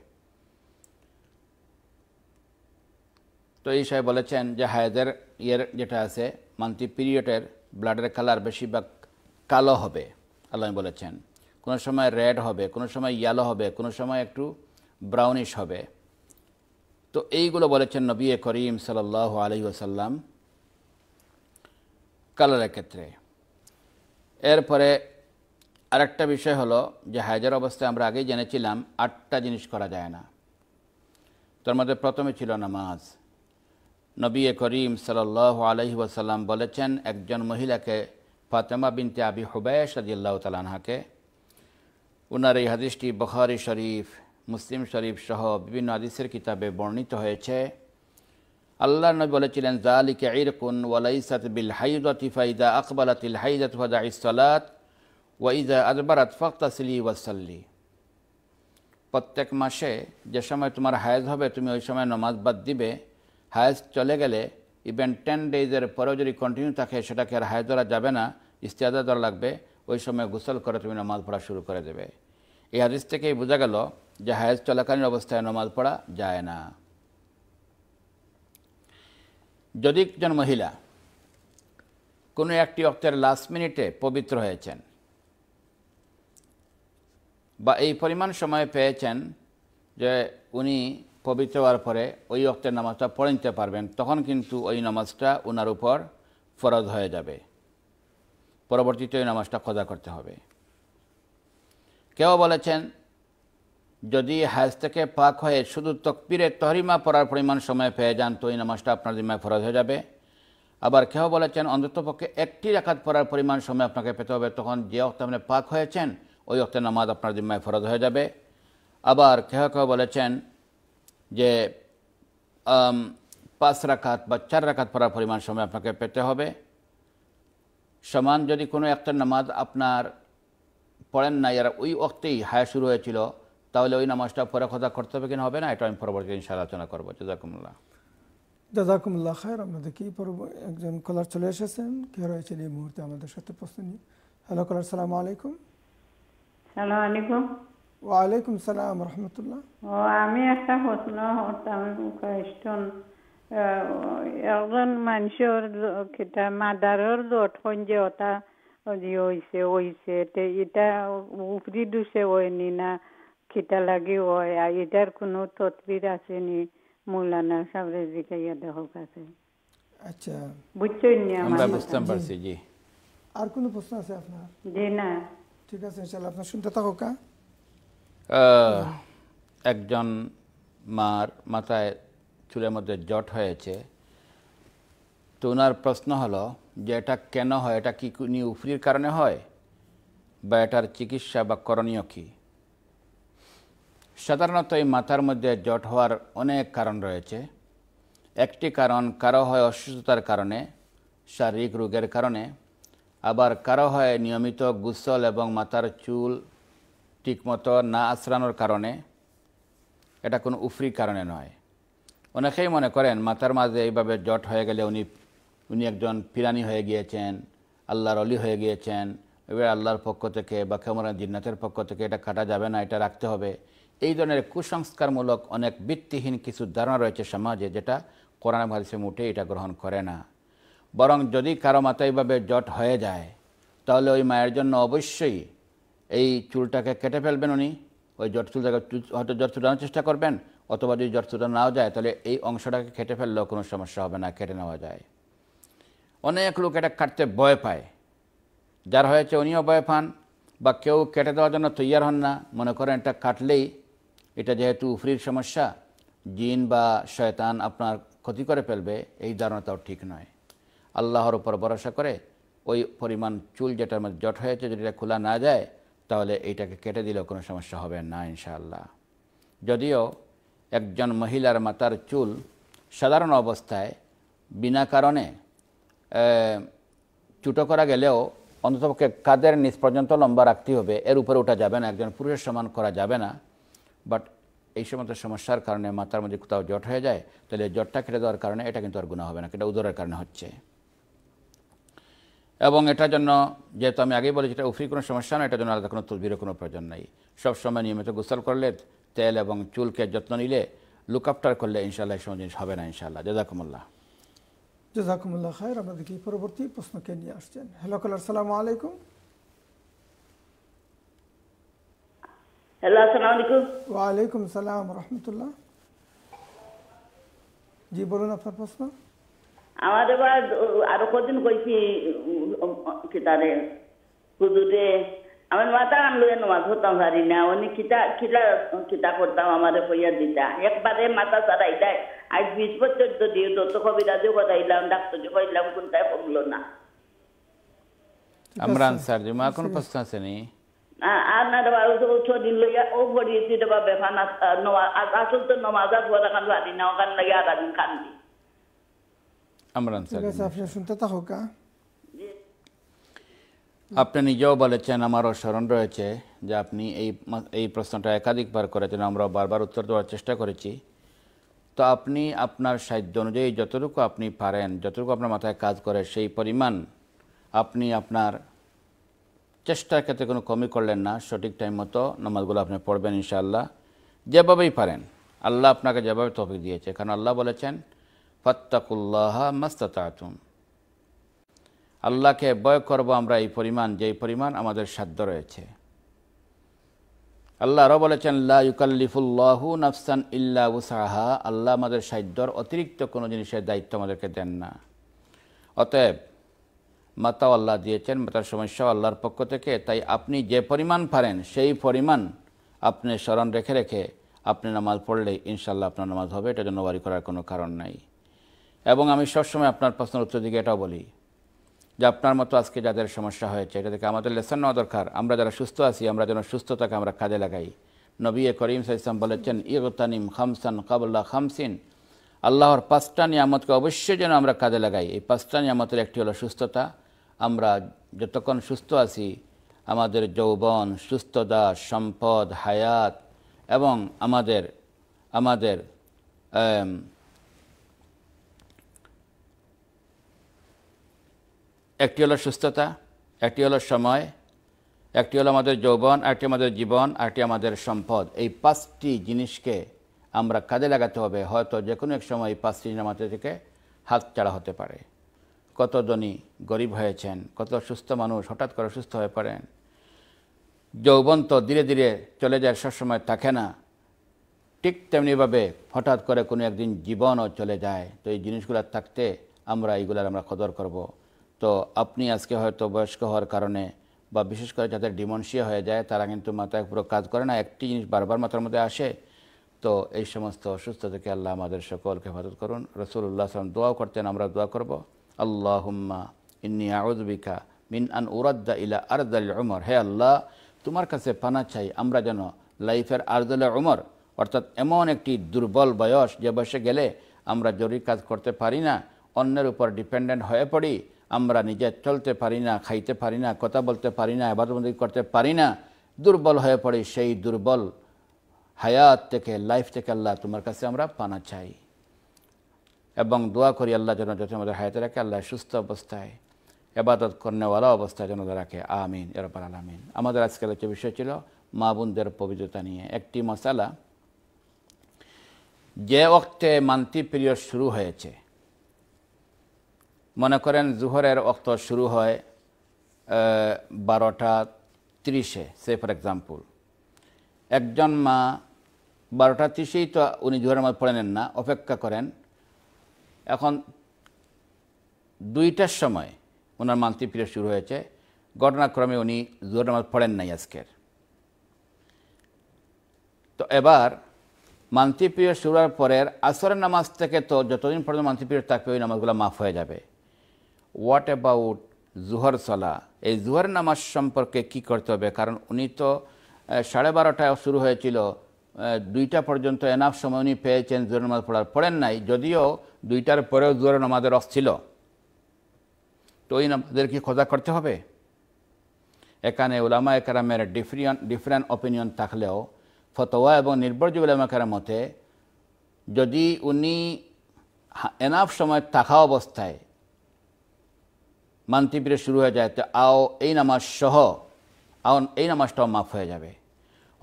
তো এই সাহেব বলেছেন যে হায়াতের ইয়ের যেটা আছে মান্থলি পিরিয়ডের ব্লাডের কালার বেশিরভাগ কালো হবে আল্লাহ বলেছেন কোনো সময় রেড হবে কোনো সময় ইয়েলো হবে কোনো সময় একটু ব্রাউনিশ হবে তো এইগুলো বলেছেন নবী করিম সাল আলহি ওসাল্লাম কালারের ক্ষেত্রে এরপরে আরেকটা বিষয় হলো যে হায়জার অবস্থায় আমরা আগেই জেনেছিলাম আটটা জিনিস করা যায় না তার মধ্যে প্রথমে ছিল নামাজ নবী করিম সাল আলহি ওয়াসাল্লাম বলেছেন একজন মহিলাকে ফাতেমা বিনতে আবি হুবায়স রাজিল্লাহ তালাহাকে উনার এই হাদিসটি বখারি শরীফ মুসলিম শরীফ সহ বিভিন্ন হাদিসের কিতাবে বর্ণিত হয়েছে আল্লাহ নবী বলেছিলেন জালিকে ইরকুন ওয়ালাইসাত বিল হাইদতি ফাইদা আকবালাতিল হাইদাত ফাদা ইসালাত ওয়াইজা আদবারাত ফক্তাসলি ওয়াসাল্লি প্রত্যেক মাসে যে সময় তোমার হায়াজ হবে তুমি ওই সময় নমাজ বাদ দিবে হায়াজ চলে গেলে ইভেন টেন ডেজের পরেও যদি কন্টিনিউ থাকে সেটাকে আর হায়াজ ধরা যাবে না ইস্তিয়াদা ধরা লাগবে ওই সময় গোসল করে তুমি নামাজ পড়া শুরু করে দেবে এই হাদিস থেকেই বোঝা গেল যে হায়াজ চলাকালীন অবস্থায় নামাজ পড়া যায় না যদি একজন মহিলা কোনো একটি অক্তের লাস্ট মিনিটে পবিত্র হয়েছেন বা এই পরিমাণ সময় পেয়েছেন যে উনি পবিত্র হওয়ার পরে ওই অক্তের নামাজটা পড়ে নিতে পারবেন তখন কিন্তু ওই নামাজটা ওনার উপর ফরজ হয়ে যাবে পরবর্তীতে ওই নামাজটা খোদা করতে হবে কেউ বলেছেন যদি হাজ থেকে পাক হয়ে শুধু তকপিরে তহরিমা পড়ার পরিমাণ সময় পেয়ে যান তো এই নামাজটা আপনার জিম্মায় ফরজ হয়ে যাবে আবার কেউ বলেছেন অন্ততপক্ষে একটি রাখাত পড়ার পরিমাণ সময় আপনাকে পেতে হবে তখন যে অক্ত আপনি পাক হয়েছেন ওই অক্তে নামাজ আপনার জিম্মায় ফরজ হয়ে যাবে আবার কেউ কেউ বলেছেন যে পাঁচ রাখাত বা চার রাখাত পড়ার পরিমাণ সময় আপনাকে পেতে হবে সমান যদি কোনো একটা নামাজ আপনার পড়েন না এরা ওই অক্তেই হায়া শুরু হয়েছিল তাহলে ওই নামাজটা পরে কথা করতে হবে কিনা হবে না এটা আমি পরবর্তী ইনশাআল্লাহ আলোচনা করবো জাজাকুমুল্লাহ জাজাকুমুল্লাহ খায়ের আপনাদের কি পর একজন কলার চলে এসেছেন কে রয়েছেন এই মুহূর্তে আমাদের সাথে প্রশ্ন নিয়ে হ্যালো কলার সালাম আলাইকুম সালাম আলাইকুম ওয়ালাইকুম সালাম রহমতুল্লাহ ও আমি একটা প্রশ্ন করতাম কোয়েশ্চন একজন মানুষের কিটা মাদারের লটখন যে ওটা যে হয়েছে এটা উপরি দুষে ওই না কিটা লাগি হয় আর এটার কোনো তদবির আছে নি মৌলানা সাবরে জিকাইয়া দেখক আছে আচ্ছা বুঝছেন না আমরা বুঝতাম পারছি জি আর কোনো প্রশ্ন আছে আপনার জি না ঠিক আছে ইনশাআল্লাহ আপনার শুনতে থাকো কা হ্যাঁ? একজন মার মাথায় চুলের মধ্যে জট হয়েছে তো ওনার প্রশ্ন হলো যে এটা কেন হয় এটা কি উফরির কারণে হয় বা এটার চিকিৎসা বা করণীয় কী সাধারণত এই মাথার মধ্যে জট হওয়ার অনেক কারণ রয়েছে একটি কারণ কারো হয় অসুস্থতার কারণে শারীরিক রোগের কারণে আবার কারো হয় নিয়মিত গুসল এবং মাথার চুল ঠিকমতো না আশ্রানোর কারণে এটা কোনো উফরি কারণে নয় অনেকেই মনে করেন মাথার মাঝে এইভাবে জট হয়ে গেলে উনি উনি একজন পিরানি হয়ে গিয়েছেন আল্লাহর অলি হয়ে গিয়েছেন এবার আল্লাহর পক্ষ থেকে বা খেমরান জিন্নাতের পক্ষ থেকে এটা কাটা যাবে না এটা রাখতে হবে এই ধরনের কুসংস্কারমূলক অনেক ভিত্তিহীন কিছু ধারণা রয়েছে সমাজে যেটা কোরআন হাদিসে মুঠে এটা গ্রহণ করে না বরং যদি কারো মাথায়ভাবে জট হয়ে যায় তাহলে ওই মায়ের জন্য অবশ্যই এই চুলটাকে কেটে ফেলবেন উনি ওই জট চুলটাকে হয়তো জট চুটানোর চেষ্টা করবেন অথবা যদি জট চুটা নাও যায় তাহলে এই অংশটাকে কেটে ফেললেও কোনো সমস্যা হবে না কেটে নেওয়া যায় অনেক লোক এটা কাটতে ভয় পায় যার হয়েছে উনিও ভয় পান বা কেউ কেটে দেওয়ার জন্য তৈয়ার হন না মনে করেন এটা কাটলেই এটা যেহেতু উফরির সমস্যা জিন বা শয়তান আপনার ক্ষতি করে ফেলবে এই ধারণাটাও ঠিক নয় আল্লাহর উপর ভরসা করে ওই পরিমাণ চুল যেটার মধ্যে জট হয়েছে যদি এটা খোলা না যায় তাহলে এইটাকে কেটে দিলেও কোনো সমস্যা হবে না ইনশাআল্লাহ যদিও একজন মহিলার মাতার চুল সাধারণ অবস্থায় বিনা কারণে চুটো করা গেলেও অন্ততপক্ষে কাদের নিজ পর্যন্ত লম্বা রাখতে হবে এর উপরে ওঠা যাবে না একজন পুরুষের সমান করা যাবে না বাট এই সমস্ত সমস্যার কারণে মাথার মধ্যে কোথাও জট হয়ে যায় তাহলে জটটা কেটে দেওয়ার কারণে এটা কিন্তু আর গুণা হবে না এটা উদরের কারণে হচ্ছে এবং এটার জন্য যেহেতু আমি আগেই বলেছি এটা উফরি কোনো সমস্যা নয় এটার জন্য আলাদা কোনো তদবিরের কোনো প্রয়োজন নেই সবসময় নিয়মিত গোসল করলে তেল এবং চুলকে যত্ন নিলে লুকআপটার করলে ইনশাল্লাহ এই সময় জিনিস হবে না ইনশাল্লাহ জাজাকুমুল্লাহ খায় খায়ের দেখি পরবর্তী প্রশ্নকে নিয়ে আসছেন হ্যালো কালার সালামু আলাইকুম হ্যালো আসসালামু আলাইকুম ওয়া আলাইকুম সালাম রাহমাতুল্লাহ জি বলুন আপনার প্রশ্ন আমার এবার আরো কদিন কইছি কিতারে হুজুরে আমার মাথা আনলুয়ে নমাজ হতাম পারি না উনি কিতা কিলা কিতা করতাম আমারে কইয়া দিতা একবারে মাথা সারাই দেয় আজ বিশ বছর তো দিয়ে যত কবিরাজও ডাক্তার ডাক্তারও কইলাম কোনটাই কমলো না আমরান স্যার যে মা কোন প্রশ্ন আছে নি ana da baru to আপনি নিজেও বলেছেন আমারও স্মরণ রয়েছে যে আপনি এই এই প্রশ্নটা একাধিকবার করেছেন আমরা বারবার উত্তর দেওয়ার চেষ্টা করেছি তো আপনি আপনার সাহিত্য অনুযায়ী যতটুকু আপনি পারেন যতটুকু আপনার মাথায় কাজ করে সেই পরিমাণ আপনি আপনার চেষ্টার ক্ষেত্রে কোনো কমি করলেন না সঠিক টাইম মতো নামাজগুলো আপনি পড়বেন ইনশাআল্লাহ যেভাবেই পারেন আল্লাহ আপনাকে যেভাবে তফিক দিয়েছে কারণ আল্লাহ বলেছেন ফত্তাকুল্লাহ মাস্তাতুম আল্লাহকে বয় করব আমরা এই পরিমাণ যেই পরিমাণ আমাদের সাধ্য রয়েছে আল্লাহ আরও বলেছেন লা ইউকাল্লিফুল্লাহু নাফসান ইল্লা উসাহা আল্লাহ আমাদের সাধ্যর অতিরিক্ত কোনো জিনিসের দায়িত্ব আমাদেরকে দেন না অতএব মাতাও আল্লাহ দিয়েছেন মাতার সমস্যা আল্লাহর পক্ষ থেকে তাই আপনি যে পরিমাণ পারেন সেই পরিমাণ আপনি স্মরণ রেখে রেখে আপনি নামাজ পড়লে ইনশাল্লাহ আপনার নামাজ হবে এটা জন্য ওয়ারি করার কোনো কারণ নাই এবং আমি সবসময় আপনার প্রশ্নের উত্তর দিকে এটাও বলি যে আপনার মতো আজকে যাদের সমস্যা হয়েছে এটা থেকে আমাদের লেসন নেওয়া দরকার আমরা যারা সুস্থ আছি আমরা যেন সুস্থতাকে আমরা কাজে লাগাই নবী করিম সাইসলাম বলেছেন ইগতানিম খামসান কাবুল্লাহ খামসিন আল্লাহর পাঁচটা নিয়ামতকে অবশ্যই যেন আমরা কাজে লাগাই এই পাঁচটা নিয়ামতের একটি হলো সুস্থতা আমরা যতক্ষণ সুস্থ আছি আমাদের যৌবন সুস্থতা সম্পদ হায়াত এবং আমাদের আমাদের একটি হলো সুস্থতা একটি হলো সময় একটি হলো আমাদের যৌবন একটি আমাদের জীবন একটি আমাদের সম্পদ এই পাঁচটি জিনিসকে আমরা কাজে লাগাতে হবে হয়তো যে কোনো এক সময় এই পাঁচটি জিনিস আমাদের থেকে হাত চাড়া হতে পারে কত গরিব হয়েছেন কত সুস্থ মানুষ হঠাৎ করে সুস্থ হয়ে পড়েন যৌবন তো ধীরে ধীরে চলে যায় সবসময় থাকে না ঠিক তেমনিভাবে হঠাৎ করে কোনো একদিন জীবনও চলে যায় তো এই জিনিসগুলো থাকতে আমরা এইগুলার আমরা কদর করব। তো আপনি আজকে হয়তো বয়স্ক হওয়ার কারণে বা বিশেষ করে যাদের ডিমনশিয়া হয়ে যায় তারা কিন্তু মাথায় পুরো কাজ করে না একটি জিনিস বারবার মাথার মধ্যে আসে তো এই সমস্ত অসুস্থ থেকে আল্লাহ আমাদের সকলকে হেফাজত করুন রসুল্লাহ আসলাম দোয়াও করতেন আমরা দোয়া করব আল্লাহুম্মা ইন্নি আউদ্বিকা মিন আন উরাদ্দা ইলা আরদাল উমর হে আল্লাহ তোমার কাছে পানা চাই আমরা যেন লাইফের আরদুল্লা উমর অর্থাৎ এমন একটি দুর্বল বয়স যে বয়সে গেলে আমরা জরুরি কাজ করতে পারি না অন্যের উপর ডিপেন্ডেন্ট হয়ে পড়ি আমরা নিজে চলতে পারি না খাইতে পারি না কথা বলতে পারি না আবাদবন্দি করতে পারি না দুর্বল হয়ে পড়ি সেই দুর্বল হায়াত থেকে লাইফ থেকে আল্লাহ তোমার কাছে আমরা পানা চাই এবং দোয়া করি আল্লাহ যেন যত আমাদের হায়াতে রাখে আল্লাহ সুস্থ অবস্থায় এবাদত করণেওয়ালা অবস্থায় যেন রাখে আমিন এরপর আলামিন আমাদের আজকের হচ্ছে বিষয় ছিল মা বোনদের পবিত্রতা নিয়ে একটি মশালা যে অক্টে মান্তি পিরিয়ড শুরু হয়েছে মনে করেন জুহরের অক্ত শুরু হয় বারোটা তিরিশে সে ফর এক্সাম্পল একজন মা বারোটা তিরিশেই তো উনি জুহরের মধ্যে পড়ে নেন না অপেক্ষা করেন এখন দুইটার সময় ওনার মান্থলি পিরিয়ড শুরু হয়েছে ঘটনাক্রমে উনি জোর নামাজ পড়েন নাই আজকের তো এবার মান্তিপ্রিয় পিরিয়ড শুরু হওয়ার পরের আসরের নামাজ থেকে তো যতদিন পর্যন্ত মান্থলি পিরিয়ড থাকবে ওই নামাজগুলো মাফ হয়ে যাবে হোয়াট অ্যাবাউট জুহর সলা এই জুহর নামাজ সম্পর্কে কি করতে হবে কারণ উনি তো সাড়ে বারোটায় শুরু হয়েছিল দুইটা পর্যন্ত এনাফ সময় উনি পেয়েছেন জোর নামাজ পড়ার পড়েন নাই যদিও দুইটার পরেও জোরে নামাজের রস ছিল তো ওই নামাজের কি খোঁজা করতে হবে এখানে ওলামা একরামের ডিফারেন্ট ডিফারেন্ট অপিনিয়ন থাকলেও ফতোয়া এবং নির্ভরযোগ্য ওলামাকার মতে যদি উনি এনাফ সময় থাকা অবস্থায় মান্তিপিরে শুরু হয়ে যায় তো আও এই নামাজ সহ আও এই নামাজটাও মাফ হয়ে যাবে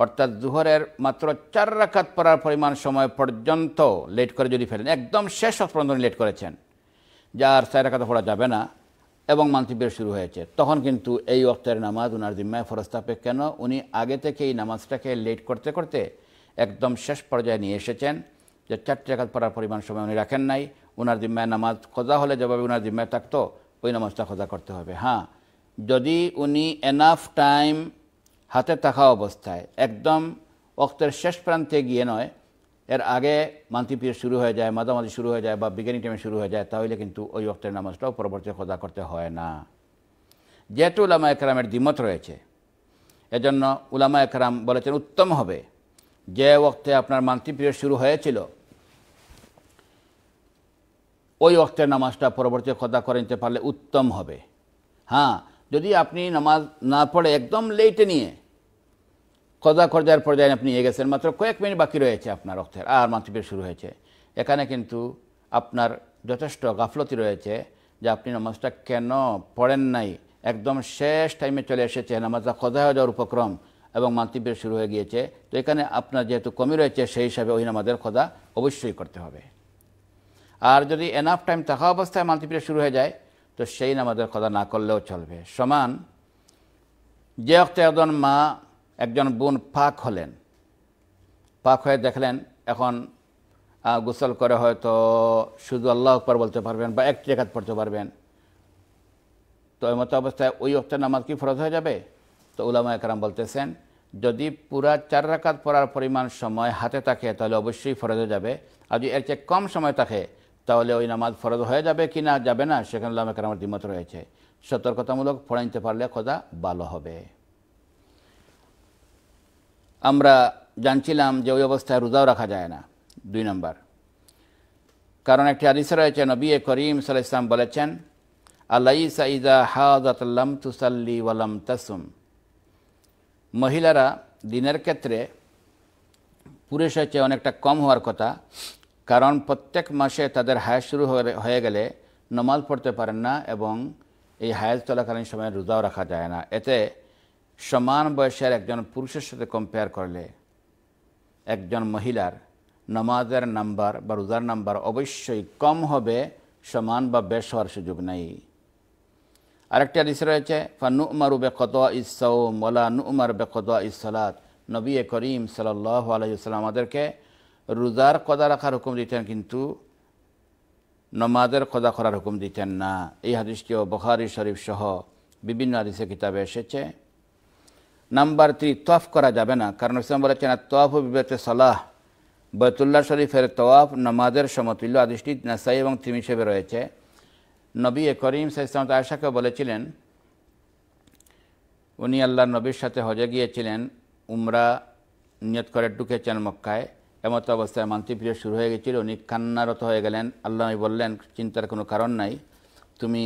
অর্থাৎ জুহরের মাত্র চার রাখাত পড়ার পরিমাণ সময় পর্যন্ত লেট করে যদি ফেলেন একদম শেষ পর্যন্ত লেট করেছেন যা আর চার রাখাত পড়া যাবে না এবং মান্তিবের শুরু হয়েছে তখন কিন্তু এই অক্তের নামাজ উনার জিম্মায় ফরস্তাপে কেন উনি আগে থেকে এই নামাজটাকে লেট করতে করতে একদম শেষ পর্যায়ে নিয়ে এসেছেন যে চারটি রাখাত পড়ার পরিমাণ সময় উনি রাখেন নাই উনার জিম্মায় নামাজ খোঁজা হলে যেভাবে উনার জিম্মায় থাকতো ওই নামাজটা খোঁজা করতে হবে হ্যাঁ যদি উনি এনাফ টাইম হাতে থাকা অবস্থায় একদম অক্তের শেষ প্রান্তে গিয়ে নয় এর আগে মান্তি মান্তিপির শুরু হয়ে যায় মাঝামাঝি শুরু হয়ে যায় বা বিজ্ঞানী টাইমে শুরু হয়ে যায় তাহলে কিন্তু ওই অক্তের নামাজটাও পরবর্তী খোদা করতে হয় না যেহেতু উলামা একরামের দ্বিমত রয়েছে এজন্য উলামা একরাম বলেছেন উত্তম হবে যে ওক্তে আপনার মান্তি পিরিয়ড শুরু হয়েছিল ওই ওক্তের নামাজটা পরবর্তী খোদা করে নিতে পারলে উত্তম হবে হ্যাঁ যদি আপনি নামাজ না পড়ে একদম লেটে নিয়ে কদা খরজার পর্যায়ে আপনি নিয়ে গেছেন মাত্র কয়েক মিনিট বাকি রয়েছে আপনার রক্তের আর মাতৃপের শুরু হয়েছে এখানে কিন্তু আপনার যথেষ্ট গাফলতি রয়েছে যে আপনি নামাজটা কেন পড়েন নাই একদম শেষ টাইমে চলে এসেছে নামাজটা কদা হয়ে যাওয়ার উপক্রম এবং মাতৃপের শুরু হয়ে গিয়েছে তো এখানে আপনার যেহেতু কমি রয়েছে সেই হিসাবে ওই নামাজের খোদা অবশ্যই করতে হবে আর যদি এনাফ টাইম থাকা অবস্থায় মাল্টিপ্লেয়ার শুরু হয়ে যায় তো সেই নামাজের খোদা না করলেও চলবে সমান যে অক্ত একজন মা একজন বোন পাক হলেন পাক হয়ে দেখলেন এখন গোসল করে হয়তো শুধু আল্লাহ পর বলতে পারবেন বা এক জায়গাত পড়তে পারবেন তো এমতো অবস্থায় ওই অক্টের নামাজ কি ফরজ হয়ে যাবে তো উলামা একরাম বলতেছেন যদি পুরা চার রাকাত পড়ার পরিমাণ সময় হাতে থাকে তাহলে অবশ্যই ফরজ হয়ে যাবে আর যদি এর চেয়ে কম সময় থাকে তাহলে ওই নামাজ ফরজ হয়ে যাবে কি না যাবে না সেখানে উলামা একরামের দ্বিমত রয়েছে সতর্কতামূলক পড়ে নিতে পারলে খোদা ভালো হবে আমরা জানছিলাম যে ওই অবস্থায় রোজাও রাখা যায় না দুই নম্বর কারণ একটি আদিস রয়েছে নবী করিম সাল ইসলাম বলেছেন আল্লাইসা ইজা হাজাতাল্লাম তুসাল্লি ওয়ালাম তাসুম মহিলারা দিনের ক্ষেত্রে পুরুষ হয়েছে অনেকটা কম হওয়ার কথা কারণ প্রত্যেক মাসে তাদের হায়াজ শুরু হয়ে গেলে নমাজ পড়তে পারেন না এবং এই হায়াজ চলাকালীন সময় রোজাও রাখা যায় না এতে সমান বয়সের একজন পুরুষের সাথে কম্পেয়ার করলে একজন মহিলার নমাজের নাম্বার বা রোজার নাম্বার অবশ্যই কম হবে সমান বা বেশ হওয়ার সুযোগ নেই আরেকটা হাদিস রয়েছে ফানু উমারু কত ইসৌম ওলা নু উমার কত ইসলাত নবী এ করিম সাল আলাইসাল্লাম আমাদেরকে রোজার কদা রাখার হুকুম দিতেন কিন্তু নমাজের কদা করার হুকুম দিতেন না এই হাদিসটিও বখারি শরীফ সহ বিভিন্ন আদিশে কিতাবে এসেছে নাম্বার থ্রি তফ করা যাবে না কারণ ইসলাম বলেছেন তফ বিবেকে সলাহ বৈতুল্লাহ শরীফের তফ নমাজের সমতুল্য আদৃষ্টি নাসাই এবং থিম হিসেবে রয়েছে নবী এ করিম সাইসলাম আয়সাকে বলেছিলেন উনি আল্লাহ নবীর সাথে হজে গিয়েছিলেন উমরা নিয়ত করে ঢুকেছেন মক্কায় এমত অবস্থায় মান্তিপ্রিয় শুরু হয়ে গেছিল উনি কান্নারত হয়ে গেলেন আল্লাহ বললেন চিন্তার কোনো কারণ নাই তুমি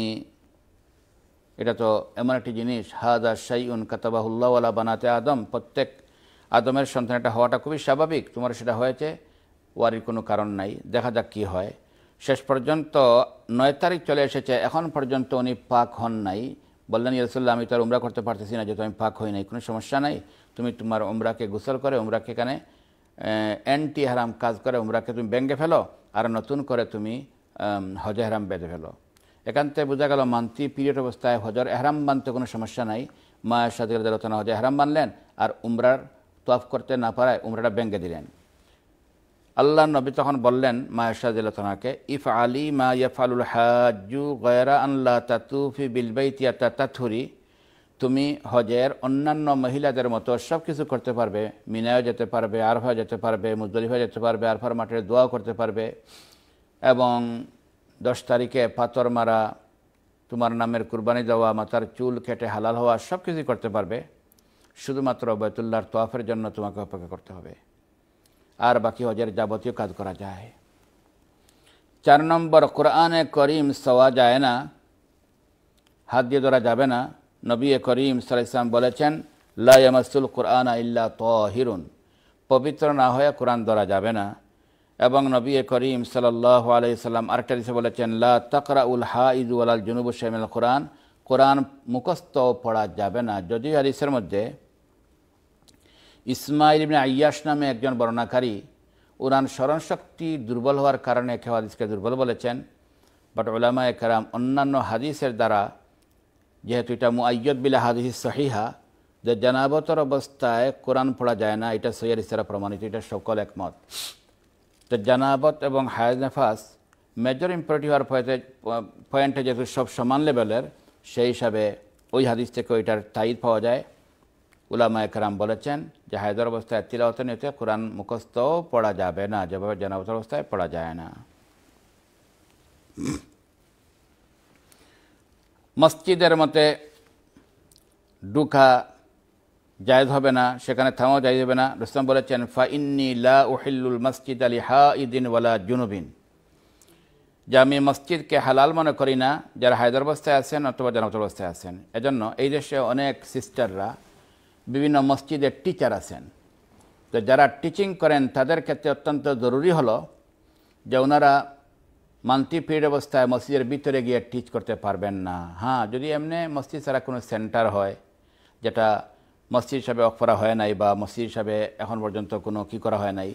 এটা তো এমন একটি জিনিস হাদা শাইউন উন কাতাবাহুল্লাহওয়ালা বানাতে আদম প্রত্যেক আদমের সন্তান এটা হওয়াটা খুবই স্বাভাবিক তোমার সেটা হয়েছে ওয়ারির কোনো কারণ নাই দেখা যাক কী হয় শেষ পর্যন্ত নয় তারিখ চলে এসেছে এখন পর্যন্ত উনি পাক হন নাই বললেন ইয়াসুল্লাহ আমি তো আর উমরা করতে পারতেছি না যেহেতু আমি পাক হই নাই কোনো সমস্যা নাই তুমি তোমার উমরাকে গোসল করে উমরাকে এখানে অ্যান্টি হারাম কাজ করে উমরাকে তুমি ব্যঙ্গে ফেলো আর নতুন করে তুমি হজে হারাম বেঁধে ফেলো একান্তে বোঝা গেল মানতি পিরিয়ড অবস্থায় হজর এহরাম মানতে কোনো সমস্যা নাই মা সাদিক আলোচনা হজর এহরাম মানলেন আর উমরার তফ করতে না পারায় উমরাটা ব্যঙ্গে দিলেন আল্লাহ নবী তখন বললেন মা শাহজালাকে ইফ আলী মা ইয়ফালুল হাজু গয়রা আল্লাহ তাতুফি তা তাথুরি তুমি হজের অন্যান্য মহিলাদের মতো সব কিছু করতে পারবে মিনায় যেতে পারবে আরফা যেতে পারবে মুজদলিফা যেতে পারবে আরফার মাঠে দোয়া করতে পারবে এবং দশ তারিখে পাথর মারা তোমার নামের কুরবানি দেওয়া মাথার চুল কেটে হালাল হওয়া সব কিছুই করতে পারবে শুধুমাত্র বেতুল্লার তোয়াফের জন্য তোমাকে অপেক্ষা করতে হবে আর বাকি হজের যাবতীয় কাজ করা যায় চার নম্বর কোরআনে করিম সওয়া যায় না হাত দিয়ে ধরা যাবে না নবী করিম ইসলাম বলেছেন লাইমাসুল কোরআন ইল্লা তহিরুন পবিত্র না হয়ে কোরআন ধরা যাবে না এবং নবী করিম সাল্লাহ আলাইসাল্লাম আরেকটা দিশে বলেছেন লা তাকরা উল হা ইদুয়াল জুনুব কোরআন কোরআন মুখস্থ পড়া যাবে না যদিও হাদিসের মধ্যে ইসমাইল ইবিন আয়াস নামে একজন বর্ণাকারী স্মরণ স্মরণশক্তি দুর্বল হওয়ার কারণে কেউ হাদিসকে দুর্বল বলেছেন বাট ওলামা একরাম অন্যান্য হাদিসের দ্বারা যেহেতু এটা মুআয়দ বিলা হাদিস সহিহা যে জানাবতর অবস্থায় কোরআন পড়া যায় না এটা সৈয়াদ ইসারা প্রমাণিত এটা সকল একমত তো জানাবত এবং হায়াজ নেফাস মেজর ইম্পোরিটি হওয়ার পয়েন্টে যেহেতু সব সমান লেভেলের সেই হিসাবে ওই হাদিস থেকে ওইটার তাইদ পাওয়া যায় উলামা একরাম বলেছেন যে হায়দার অবস্থায় তিলাওতে নিতে কোরআন মুখস্থও পড়া যাবে না যেভাবে জানাবত অবস্থায় পড়া যায় না মসজিদের মতে ডুকা জায়দ হবে না সেখানে থামাও যাই হবে না রুসলাম বলেছেন ফাইনি লা ওহিল্লুল মসজিদ আলী হা ইদিন ওয়ালা জুনুবিন যে আমি মসজিদকে হালাল মনে করি না যারা হায়দার অবস্থায় আছেন অথবা জানাত অবস্থায় আছেন এজন্য এই দেশে অনেক সিস্টাররা বিভিন্ন মসজিদের টিচার আছেন তো যারা টিচিং করেন তাদের ক্ষেত্রে অত্যন্ত জরুরি হলো যে ওনারা মান্তি পিরিয়ড অবস্থায় মসজিদের ভিতরে গিয়ে টিচ করতে পারবেন না হ্যাঁ যদি এমনি মসজিদ ছাড়া কোনো সেন্টার হয় যেটা মসজিদ হিসাবে অফ করা হয় নাই বা মসজিদ হিসাবে এখন পর্যন্ত কোনো কি করা হয় নাই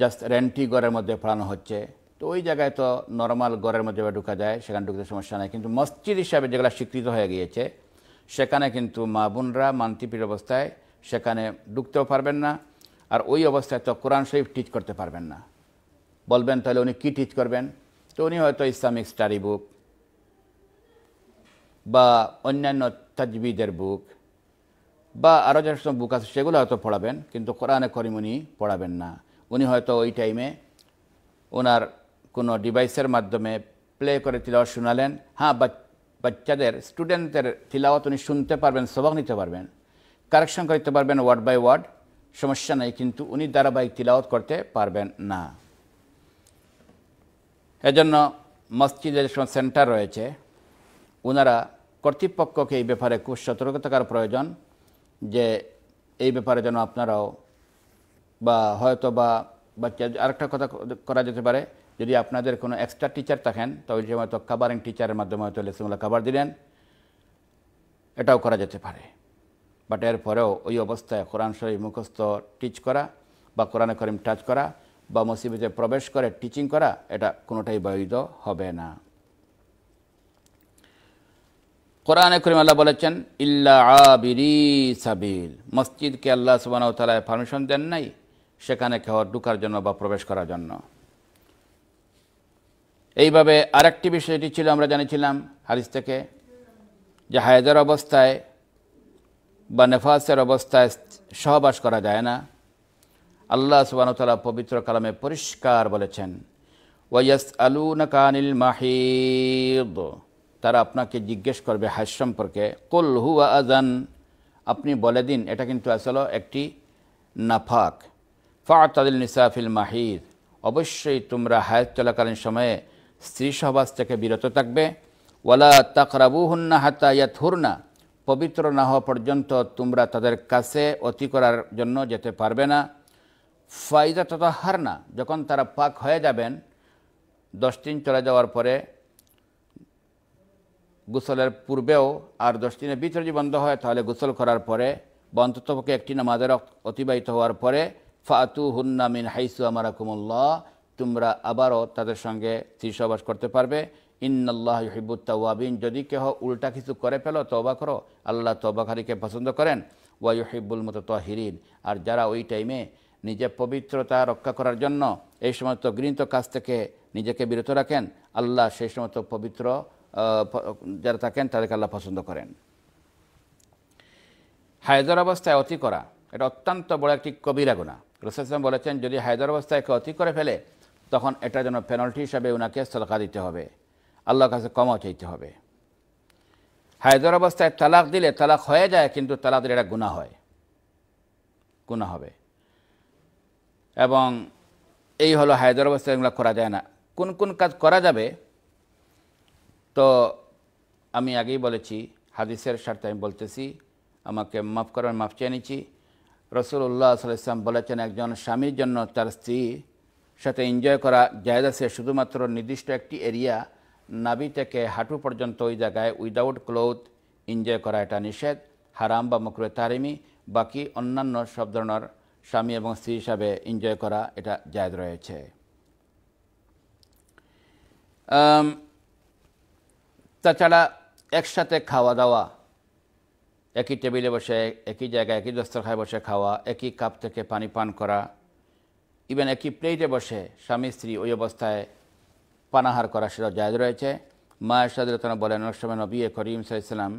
জাস্ট রেন্টি গড়ের মধ্যে ফেলানো হচ্ছে তো ওই জায়গায় তো নর্মাল গড়ের মধ্যে ঢুকা যায় সেখানে ঢুকতে সমস্যা নাই কিন্তু মসজিদ হিসাবে যেগুলো স্বীকৃত হয়ে গিয়েছে সেখানে কিন্তু মা বোনরা মান্তিপির অবস্থায় সেখানে ঢুকতেও পারবেন না আর ওই অবস্থায় তো কোরআন শরীফ টিচ করতে পারবেন না বলবেন তাহলে উনি কী টিচ করবেন তো উনি হয়তো ইসলামিক স্টাডি বুক বা অন্যান্য তাজবিদের বুক বা আরও যে সব বুক আছে সেগুলো হয়তো পড়াবেন কিন্তু কোরআনে করিম উনি পড়াবেন না উনি হয়তো ওই টাইমে ওনার কোনো ডিভাইসের মাধ্যমে প্লে করে তিলাওয়াত শোনালেন হ্যাঁ বাচ্চাদের স্টুডেন্টদের তিলাওয়াত উনি শুনতে পারবেন সবক নিতে পারবেন কারেকশন করতে পারবেন ওয়ার্ড বাই ওয়ার্ড সমস্যা নেই কিন্তু উনি ধারাবাহিক তিলাওয়াত করতে পারবেন না এজন্য মসজিদের যে সেন্টার রয়েছে ওনারা কর্তৃপক্ষকে এই ব্যাপারে খুব সতর্কতার প্রয়োজন যে এই ব্যাপারে যেন আপনারাও বা হয়তো বা বাচ্চা আরেকটা কথা করা যেতে পারে যদি আপনাদের কোনো এক্সট্রা টিচার থাকেন তবে সে হয়তো কাভারিং টিচারের মাধ্যমে হয়তো লেসিমুলা কাভার দিলেন এটাও করা যেতে পারে বাট এরপরেও ওই অবস্থায় কোরআন শরীফ মুখস্থ টিচ করা বা কোরআনে করিম টাচ করা বা মসিবিতে প্রবেশ করে টিচিং করা এটা কোনোটাই বৈধ হবে না কোরআনে করিম আল্লাহ বলেছেন ইল্লা আবিরি সাবিল মসজিদকে আল্লাহ সুবাহ তালায় পারমিশন দেন নাই সেখানে কেউ ঢুকার জন্য বা প্রবেশ করার জন্য এইভাবে আরেকটি বিষয়টি ছিল আমরা জানিয়েছিলাম হারিস থেকে যে হায়দার অবস্থায় বা নেফাসের অবস্থায় সহবাস করা যায় না আল্লাহ সুবাহতালা পবিত্র কালামে পরিষ্কার বলেছেন ওয়াস আলু নকানিল মাহিদ তারা আপনাকে জিজ্ঞেস করবে হাজ সম্পর্কে কল হু আজান আপনি বলে দিন এটা কিন্তু আসলে একটি নাফাক ফাতাদিল নিসাফিল মাহিদ অবশ্যই তোমরা হায়াত চলাকালীন সময়ে স্ত্রী সহবাস থেকে বিরত থাকবে ওয়ালা তাকরাবু হুন্না হাতা ইয়া হুরনা পবিত্র না হওয়া পর্যন্ত তোমরা তাদের কাছে অতি করার জন্য যেতে পারবে না ফাইজা তত হার না যখন তারা পাক হয়ে যাবেন দশ দিন চলে যাওয়ার পরে গোসলের পূর্বেও আর দশ দিনের ভিতরে যদি বন্ধ হয় তাহলে গোসল করার পরে বা অন্ততপক্ষে একটি নামাজের অতিবাহিত হওয়ার পরে ফাতু হুন্না মিন হাইসু আমারা কুমল্লা তোমরা আবারও তাদের সঙ্গে শীর্ষবাস করতে পারবে ইন্নআল্লাহ হিবুত্তাওয়াবিন যদি কেহ উল্টা কিছু করে ফেলো তবা করো আল্লাহ তবাখারিকে পছন্দ করেন ওয়াই হিবুল মতো তহিরিন আর যারা ওই টাইমে নিজের পবিত্রতা রক্ষা করার জন্য এই সমস্ত গৃহীত কাজ থেকে নিজেকে বিরত রাখেন আল্লাহ সেই সমস্ত পবিত্র যারা থাকেন তাদেরকে আল্লাহ পছন্দ করেন হায়দার অবস্থায় অতি করা এটা অত্যন্ত বড় একটি কবিরা গুণা রসাম বলেছেন যদি হায়দার অবস্থায় কেউ অতি করে ফেলে তখন এটা যেন পেনাল্টি হিসাবে ওনাকে সলকা দিতে হবে আল্লাহর কাছে ক্ষমা চাইতে হবে হায়দার অবস্থায় তালাক দিলে তালাক হয়ে যায় কিন্তু তালাক দিলে এটা গুণা হয় গুণা হবে এবং এই হলো হায়দার অবস্থায় এগুলো করা যায় না কোন কোন কাজ করা যাবে তো আমি আগেই বলেছি হাদিসের স্বার্থে আমি বলতেছি আমাকে মাফ করার মাফ চেয়ে রসুল রসুল্লাহ সাল্লাম বলেছেন একজন স্বামীর জন্য তার স্ত্রী সাথে এনজয় করা জায়দ আছে শুধুমাত্র নির্দিষ্ট একটি এরিয়া নাবি থেকে হাঁটু পর্যন্ত ওই জায়গায় উইদাউট ক্লোথ এনজয় করা এটা নিষেধ হারাম বা মকরে তারিমি বাকি অন্যান্য সব ধরনের স্বামী এবং স্ত্রী হিসাবে এনজয় করা এটা জায়দ রয়েছে তাছাড়া একসাথে খাওয়া দাওয়া একই টেবিলে বসে একই জায়গায় একই দস্তরখায় বসে খাওয়া একই কাপ থেকে পানি পান করা ইভেন একই প্লেটে বসে স্বামী স্ত্রী ওই অবস্থায় পানাহার করা সেটা জায়দ রয়েছে মা সাদরতনা বলেন অনুষ্ঠানে নবী করিম সাইসালাম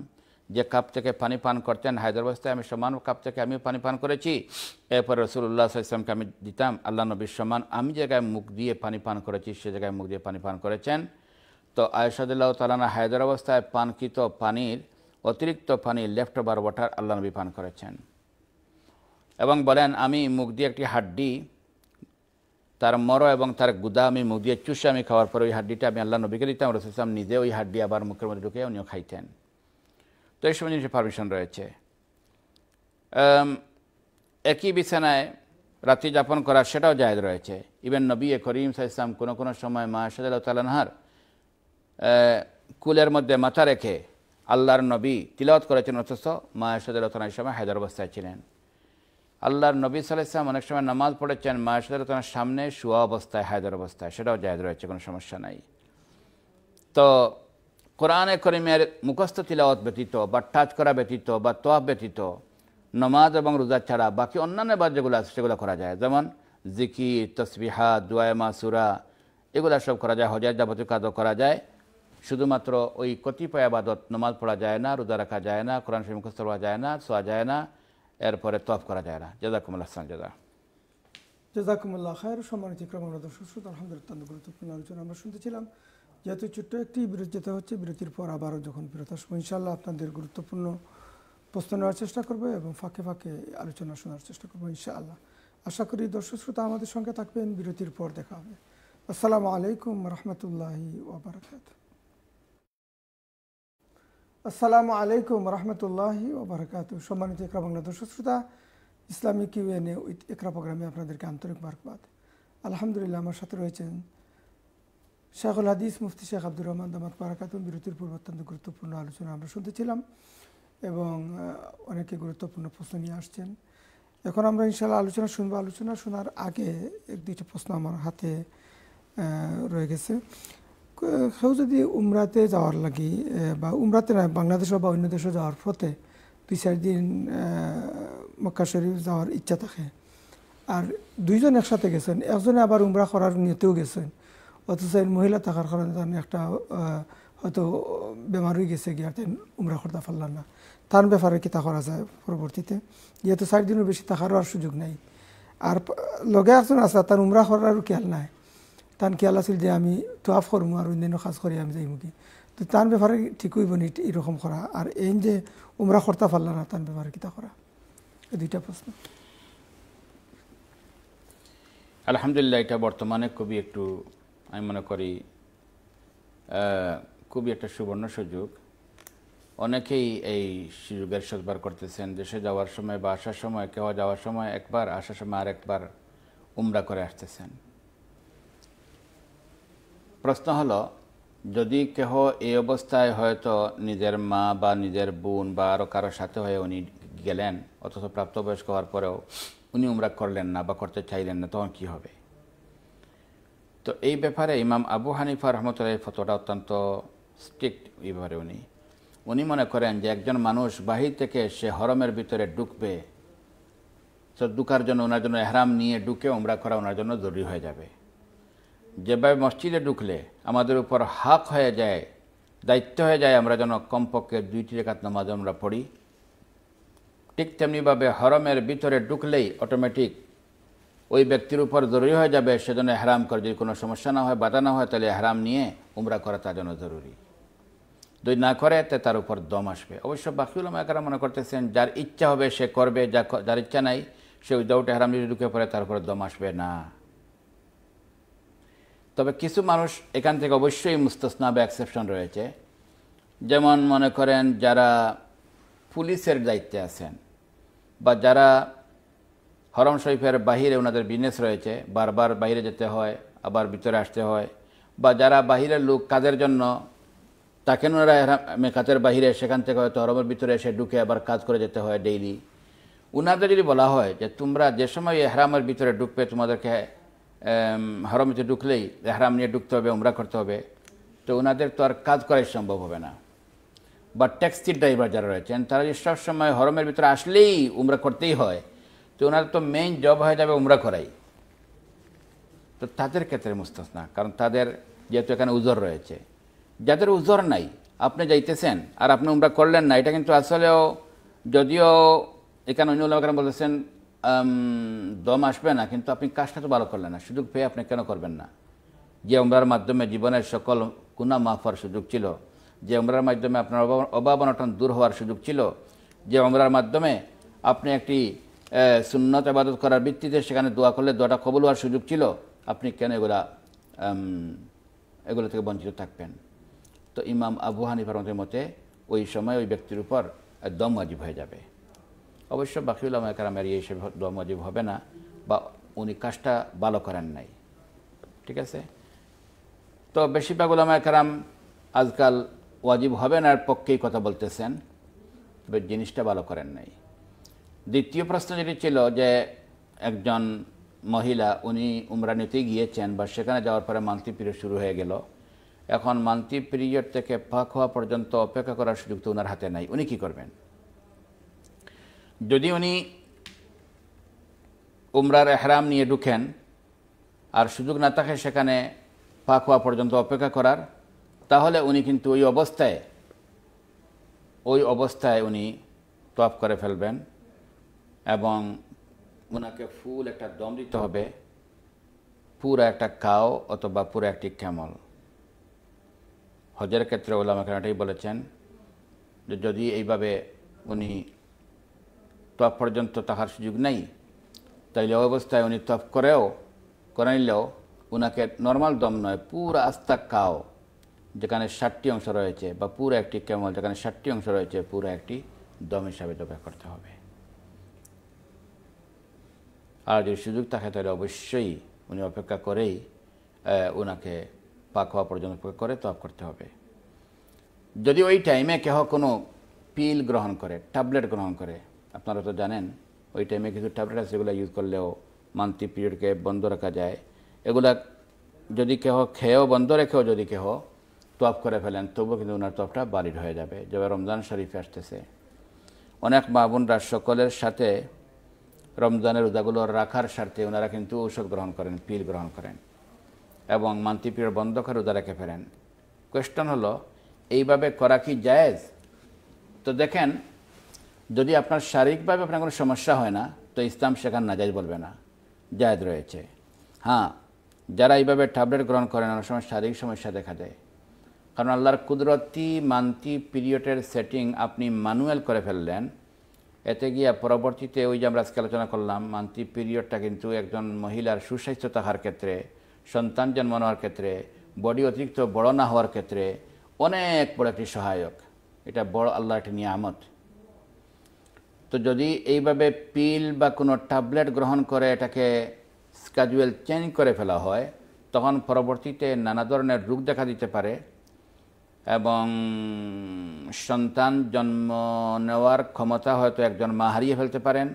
যে কাপ থেকে পানি পান করতেন হায়দার অবস্থায় আমি সমান কাপ থেকে আমিও পানি পান করেছি এরপর রসুল্লাহ সাইসলামকে আমি দিতাম আল্লাহ নবীর সমান আমি জায়গায় মুখ দিয়ে পানি পান করেছি সে জায়গায় মুখ দিয়ে পানি পান করেছেন তো আয়সাদুল্লাহ তালানা হায়দার অবস্থায় পানকিত পানির অতিরিক্ত পানি লেফট ওভার ওয়াটার আল্লাহ নবী পান করেছেন এবং বলেন আমি মুখ দিয়ে একটি হাড্ডি তার মর এবং তার গুদা আমি মুখ দিয়ে চুষে আমি খাওয়ার পরে ওই হাড্ডিটা আমি আল্লাহ নবীকে দিতাম রসুলাম নিজে ওই হাড্ডি আবার মুখের মধ্যে ঢুকে উনিও খাইতেন তো এই সময় জিনিসের পারমিশন রয়েছে একই বিছানায় রাত্রি যাপন করার সেটাও জায়দ রয়েছে ইভেন নবী করিম সাহা ইসলাম কোনো কোনো সময় মা সাজাল তালানহার কুলের মধ্যে মাথা রেখে আল্লাহর নবী তিলত করেছেন অথচ মা এসদের রচনার সময় হায়দার অবস্থায় ছিলেন আল্লাহর নবী সালাইসলাম অনেক সময় নামাজ পড়েছেন মা এসদের রচনার সামনে শোয়া অবস্থায় হায়দার অবস্থায় সেটাও জায়দ রয়েছে কোনো সমস্যা নাই তো কোরআনে করিমের মুখস্থ তিলাওয়াত ব্যতীত বা টাচ করা ব্যতীত বা তোয়া ব্যতীত নমাজ এবং রোজা ছাড়া বাকি অন্যান্য বাদ যেগুলো আছে সেগুলো করা যায় যেমন জিকির তসবিহা দুয়ায় মাসুরা এগুলো সব করা যায় হজার যাবতীয় কাজও করা যায় শুধুমাত্র ওই কতিপয় আবাদত নমাজ পড়া যায় না রোজা রাখা যায় না কোরআন শরীফ মুখস্থ করা যায় না শোয়া যায় না এরপরে তফ করা যায় না জাজাকুমুল্লাহ হাসান জাদা জাজাকুমুল্লাহ খায়ের সম্মানিত ক্রমাগত দর্শক শ্রোতা আলহামদুলিল্লাহ গুরুত্বপূর্ণ আলোচনা আমরা শুনতেছিলাম যেহেতু ছোট্ট একটি বিরতি যেতে হচ্ছে বিরতির পর আবারও যখন ফেরত আসবো ইনশাল্লাহ আপনাদের গুরুত্বপূর্ণ প্রশ্ন নেওয়ার চেষ্টা করবো এবং ফাঁকে ফাঁকে আলোচনা শোনার চেষ্টা করবো ইনশাআল্লাহ আশা করি দর্শক শ্রোতা আমাদের সঙ্গে থাকবেন বিরতির পর দেখা হবে আসসালামু আলাইকুম রহমতুল্লাহি ওবরাকাতু আসসালামু আলাইকুম রহমতুল্লাহি ওবরাকাত সম্মানিত একরা বাংলা দর্শক শ্রোতা ইসলামিক ইউএন উইথ একরা প্রোগ্রামে আপনাদেরকে আন্তরিক মার্কবাদ আলহামদুলিল্লাহ আমার সাথে রয়েছেন শেখুল হাদিস মুফতি শেখ আব্দুর রহমান দামাত বারাকাত বিরতির পূর্ব অত্যন্ত গুরুত্বপূর্ণ আলোচনা আমরা শুনতেছিলাম এবং অনেকে গুরুত্বপূর্ণ প্রশ্ন নিয়ে আসছেন এখন আমরা ইনশাল্লাহ আলোচনা শুনবো আলোচনা শোনার আগে এক দুইটা প্রশ্ন আমার হাতে রয়ে গেছে কেউ যদি উমরাতে যাওয়ার লাগি বা উমরাতে না বাংলাদেশ বা অন্য দেশে যাওয়ার পথে দুই চার দিন মক্কা শরীফ যাওয়ার ইচ্ছা থাকে আর দুইজন একসাথে গেছেন একজনে আবার উমরা করার নিয়তেও গেছেন অথচ মহিলা থাকার কারণে তার একটা হয়তো বেমার হয়ে গেছে গিয়ে তেন উমরা করতে পারলাম না তার ব্যাপারে তা করা যায় পরবর্তীতে যেহেতু চার দিনের বেশি থাকারও আর সুযোগ নাই আর লগে একজন আছে তার উমরা করারও খেয়াল নাই তান খেয়াল আছিল যে আমি তোয়া ফরমু আর অন্যান্য কাজ করি আমি যাই মুখি তো তার ব্যাপারে ঠিক হইব নি এরকম করা আর এই যে উমরা কর্তা ফাল্লা না তার ব্যাপারে কিতা করা এই দুইটা প্রশ্ন আলহামদুলিল্লাহ এটা বর্তমানে খুবই একটু আমি মনে করি খুবই একটা সুবর্ণ সুযোগ অনেকেই এই সুযোগের সদবার করতেছেন দেশে যাওয়ার সময় বা আসার সময় কেউ যাওয়ার সময় একবার আসার সময় আর একবার উমরা করে আসতেছেন প্রশ্ন হলো যদি কেহ এই অবস্থায় হয়তো নিজের মা বা নিজের বোন বা আরও কারোর সাথে হয়ে উনি গেলেন অথচ প্রাপ্তবয়স্ক হওয়ার পরেও উনি উমরা করলেন না বা করতে চাইলেন না তখন কী হবে তো এই ব্যাপারে ইমাম আবু হানিফা রহমতুল্লাহ ফটোটা অত্যন্ত স্ট্রিক্ট এই ব্যাপারে উনি উনি মনে করেন যে একজন মানুষ বাহির থেকে সে হরমের ভিতরে ঢুকবে তো ঢুকার জন্য ওনার জন্য এহরাম নিয়ে ঢুকে উমরা করা ওনার জন্য জরুরি হয়ে যাবে যেভাবে মসজিদে ঢুকলে আমাদের উপর হাক হয়ে যায় দায়িত্ব হয়ে যায় আমরা যেন কমপক্ষে দুইটি রেখাত নামাজ আমরা পড়ি ঠিক তেমনিভাবে হরমের ভিতরে ঢুকলেই অটোমেটিক ওই ব্যক্তির উপর জরুরি হয়ে যাবে সেজন্য হেরাম করে যদি কোনো সমস্যা না হয় বাধা না হয় তাহলে হেরাম নিয়ে উমরা করা তার জন্য জরুরি যদি না করে তে তার উপর দম আসবে অবশ্য বাকিউল একারা মনে করতেছেন যার ইচ্ছা হবে সে করবে যা যার ইচ্ছা নাই সে দৌটে হেরাম যদি ঢুকে পড়ে তার উপর দম আসবে না তবে কিছু মানুষ এখান থেকে অবশ্যই মুস্তস্না বা এক্সেপশন রয়েছে যেমন মনে করেন যারা পুলিশের দায়িত্বে আছেন বা যারা হরম শরীফের বাহিরে ওনাদের বিজনেস রয়েছে বারবার বাইরে যেতে হয় আবার ভিতরে আসতে হয় বা যারা বাহিরের লোক কাজের জন্য তাকে ওনারা মেকাতের বাহিরে সেখান থেকে হয়তো হরমের ভিতরে এসে ঢুকে আবার কাজ করে যেতে হয় ডেইলি ওনাদের যদি বলা হয় যে তোমরা যে সময় এহরামের ভিতরে ঢুকবে তোমাদেরকে হরমিতে ঢুকলেই এহরাম নিয়ে ঢুকতে হবে উমরা করতে হবে তো ওনাদের তো আর কাজ করাই সম্ভব হবে না বা ট্যাক্সি ড্রাইভার যারা রয়েছেন তারা যে সবসময় হরমের ভিতরে আসলেই উমরা করতেই হয় তো ওনাদের তো মেইন জব হয়ে যাবে উমরা করাই তো তাদের ক্ষেত্রে না কারণ তাদের যেহেতু এখানে উজর রয়েছে যাদের উজর নাই আপনি যাইতেছেন আর আপনি উমরা করলেন না এটা কিন্তু আসলেও যদিও এখানে অন্য লোকেরা বলেছেন দম আসবে না কিন্তু আপনি কাজটা তো ভালো করলেন না সুযোগ পেয়ে আপনি কেন করবেন না যে উমরার মাধ্যমে জীবনের সকল কুনা মাফার সুযোগ ছিল যে উমরার মাধ্যমে আপনার অভাব অনটন দূর হওয়ার সুযোগ ছিল যে উমরার মাধ্যমে আপনি একটি সুন্নত আবাদত করার ভিত্তিতে সেখানে দোয়া করলে দোয়াটা কবল হওয়ার সুযোগ ছিল আপনি কেন এগুলা এগুলো থেকে বঞ্চিত থাকবেন তো ইমাম আবু হানিফার মতে ওই সময় ওই ব্যক্তির উপর দম ওয়াজিব হয়ে যাবে অবশ্য বাকিউল আমাকার এই হিসেবে দোয়া মজিব হবে না বা উনি কাজটা ভালো করেন নাই ঠিক আছে তো বেশিরভাগ উলামায় কারাম আজকাল ওয়াজিব হবে না আর পক্ষেই কথা বলতেছেন জিনিসটা ভালো করেন নাই দ্বিতীয় প্রশ্ন যেটি ছিল যে একজন মহিলা উনি উমরা গিয়েছেন বা সেখানে যাওয়ার পরে মান্তি পিরিয়ড শুরু হয়ে গেল এখন মান্তি পিরিয়ড থেকে পাক হওয়া পর্যন্ত অপেক্ষা করার সুযোগ তো ওনার হাতে নাই উনি কি করবেন যদি উনি উমরার এহরাম নিয়ে ঢুকেন আর সুযোগ না থাকে সেখানে পাক হওয়া পর্যন্ত অপেক্ষা করার তাহলে উনি কিন্তু ওই অবস্থায় ওই অবস্থায় উনি তপ করে ফেলবেন এবং ওনাকে ফুল একটা দম দিতে হবে পুরো একটা কাও অথবা পুরো একটি ক্যামল হজের ক্ষেত্রে ওলামা এটাই বলেছেন যে যদি এইভাবে উনি তপ পর্যন্ত তাহার সুযোগ নাই তাইলে অবস্থায় উনি তপ করেও করাইলেও উনাকে নর্মাল দম নয় পুরো আস্তা কাও যেখানে ষাটটি অংশ রয়েছে বা পুরো একটি কেমল যেখানে ষাটটি অংশ রয়েছে পুরো একটি দম হিসাবে দবা করতে হবে আর যদি সুযোগ থাকে তাহলে অবশ্যই উনি অপেক্ষা করেই ওনাকে পাক হওয়া পর্যন্ত করে তপ করতে হবে যদি ওই টাইমে কেহ কোনো পিল গ্রহণ করে ট্যাবলেট গ্রহণ করে আপনারা তো জানেন ওই টাইমে কিছু ট্যাবলেট আছে সেগুলো ইউজ করলেও মান্থলি পিরিয়ডকে বন্ধ রাখা যায় এগুলা যদি কেহ খেয়েও বন্ধ রেখেও যদি কেহ তপ করে ফেলেন তবুও কিন্তু ওনার তপটা বাড়ির হয়ে যাবে যেভাবে রমজান শরীফে আসতেছে অনেক মা বোনরা সকলের সাথে রমজানের রোজাগুলো রাখার স্বার্থে ওনারা কিন্তু ঔষধ গ্রহণ করেন পিল গ্রহণ করেন এবং মান্তি পিরিয়ড বন্ধ করে রোজা রেখে ফেলেন কোয়েশ্চন হলো এইভাবে করা কি জায়েজ তো দেখেন যদি আপনার শারীরিকভাবে আপনার কোনো সমস্যা হয় না তো ইসলাম সেখানে নাজাজ বলবে না জায়জ রয়েছে হ্যাঁ যারা এইভাবে ট্যাবলেট গ্রহণ করেন অনেক সময় শারীরিক সমস্যা দেখা দেয় কারণ আল্লাহর কুদরতি মান্তি পিরিয়ডের সেটিং আপনি ম্যানুয়াল করে ফেললেন এতে গিয়া পরবর্তীতে ওই যে আমরা আজকে আলোচনা করলাম মান্তি পিরিয়ডটা কিন্তু একজন মহিলার সুস্বাস্থ্য থাকার ক্ষেত্রে সন্তান জন্ম নেওয়ার ক্ষেত্রে বডি অতিরিক্ত বড় না হওয়ার ক্ষেত্রে অনেক বড় একটি সহায়ক এটা বড় আল্লাহ একটি নিয়ামত তো যদি এইভাবে পিল বা কোনো ট্যাবলেট গ্রহণ করে এটাকে স্ক্যাজুয়াল চেঞ্জ করে ফেলা হয় তখন পরবর্তীতে নানা ধরনের রোগ দেখা দিতে পারে এবং সন্তান জন্ম নেওয়ার ক্ষমতা হয়তো একজন মা হারিয়ে ফেলতে পারেন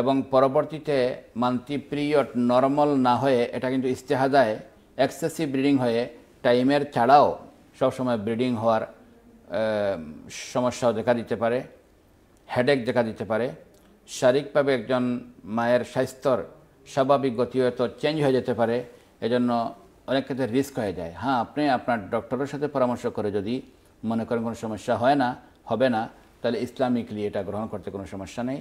এবং পরবর্তীতে মান্তি পিরিয়ড নর্মাল না হয়ে এটা কিন্তু ইস্তেহাদায় এক্সেসিভ ব্রিডিং হয়ে টাইমের ছাড়াও সবসময় ব্রিডিং হওয়ার সমস্যাও দেখা দিতে পারে হেডেক দেখা দিতে পারে শারীরিকভাবে একজন মায়ের স্বাস্থ্যর স্বাভাবিক গতি হয়তো চেঞ্জ হয়ে যেতে পারে এজন্য অনেক ক্ষেত্রে রিস্ক হয়ে যায় হ্যাঁ আপনি আপনার ডক্টরের সাথে পরামর্শ করে যদি মনে করেন কোনো সমস্যা হয় না হবে না তাহলে ইসলামিকলি এটা গ্রহণ করতে কোনো সমস্যা নেই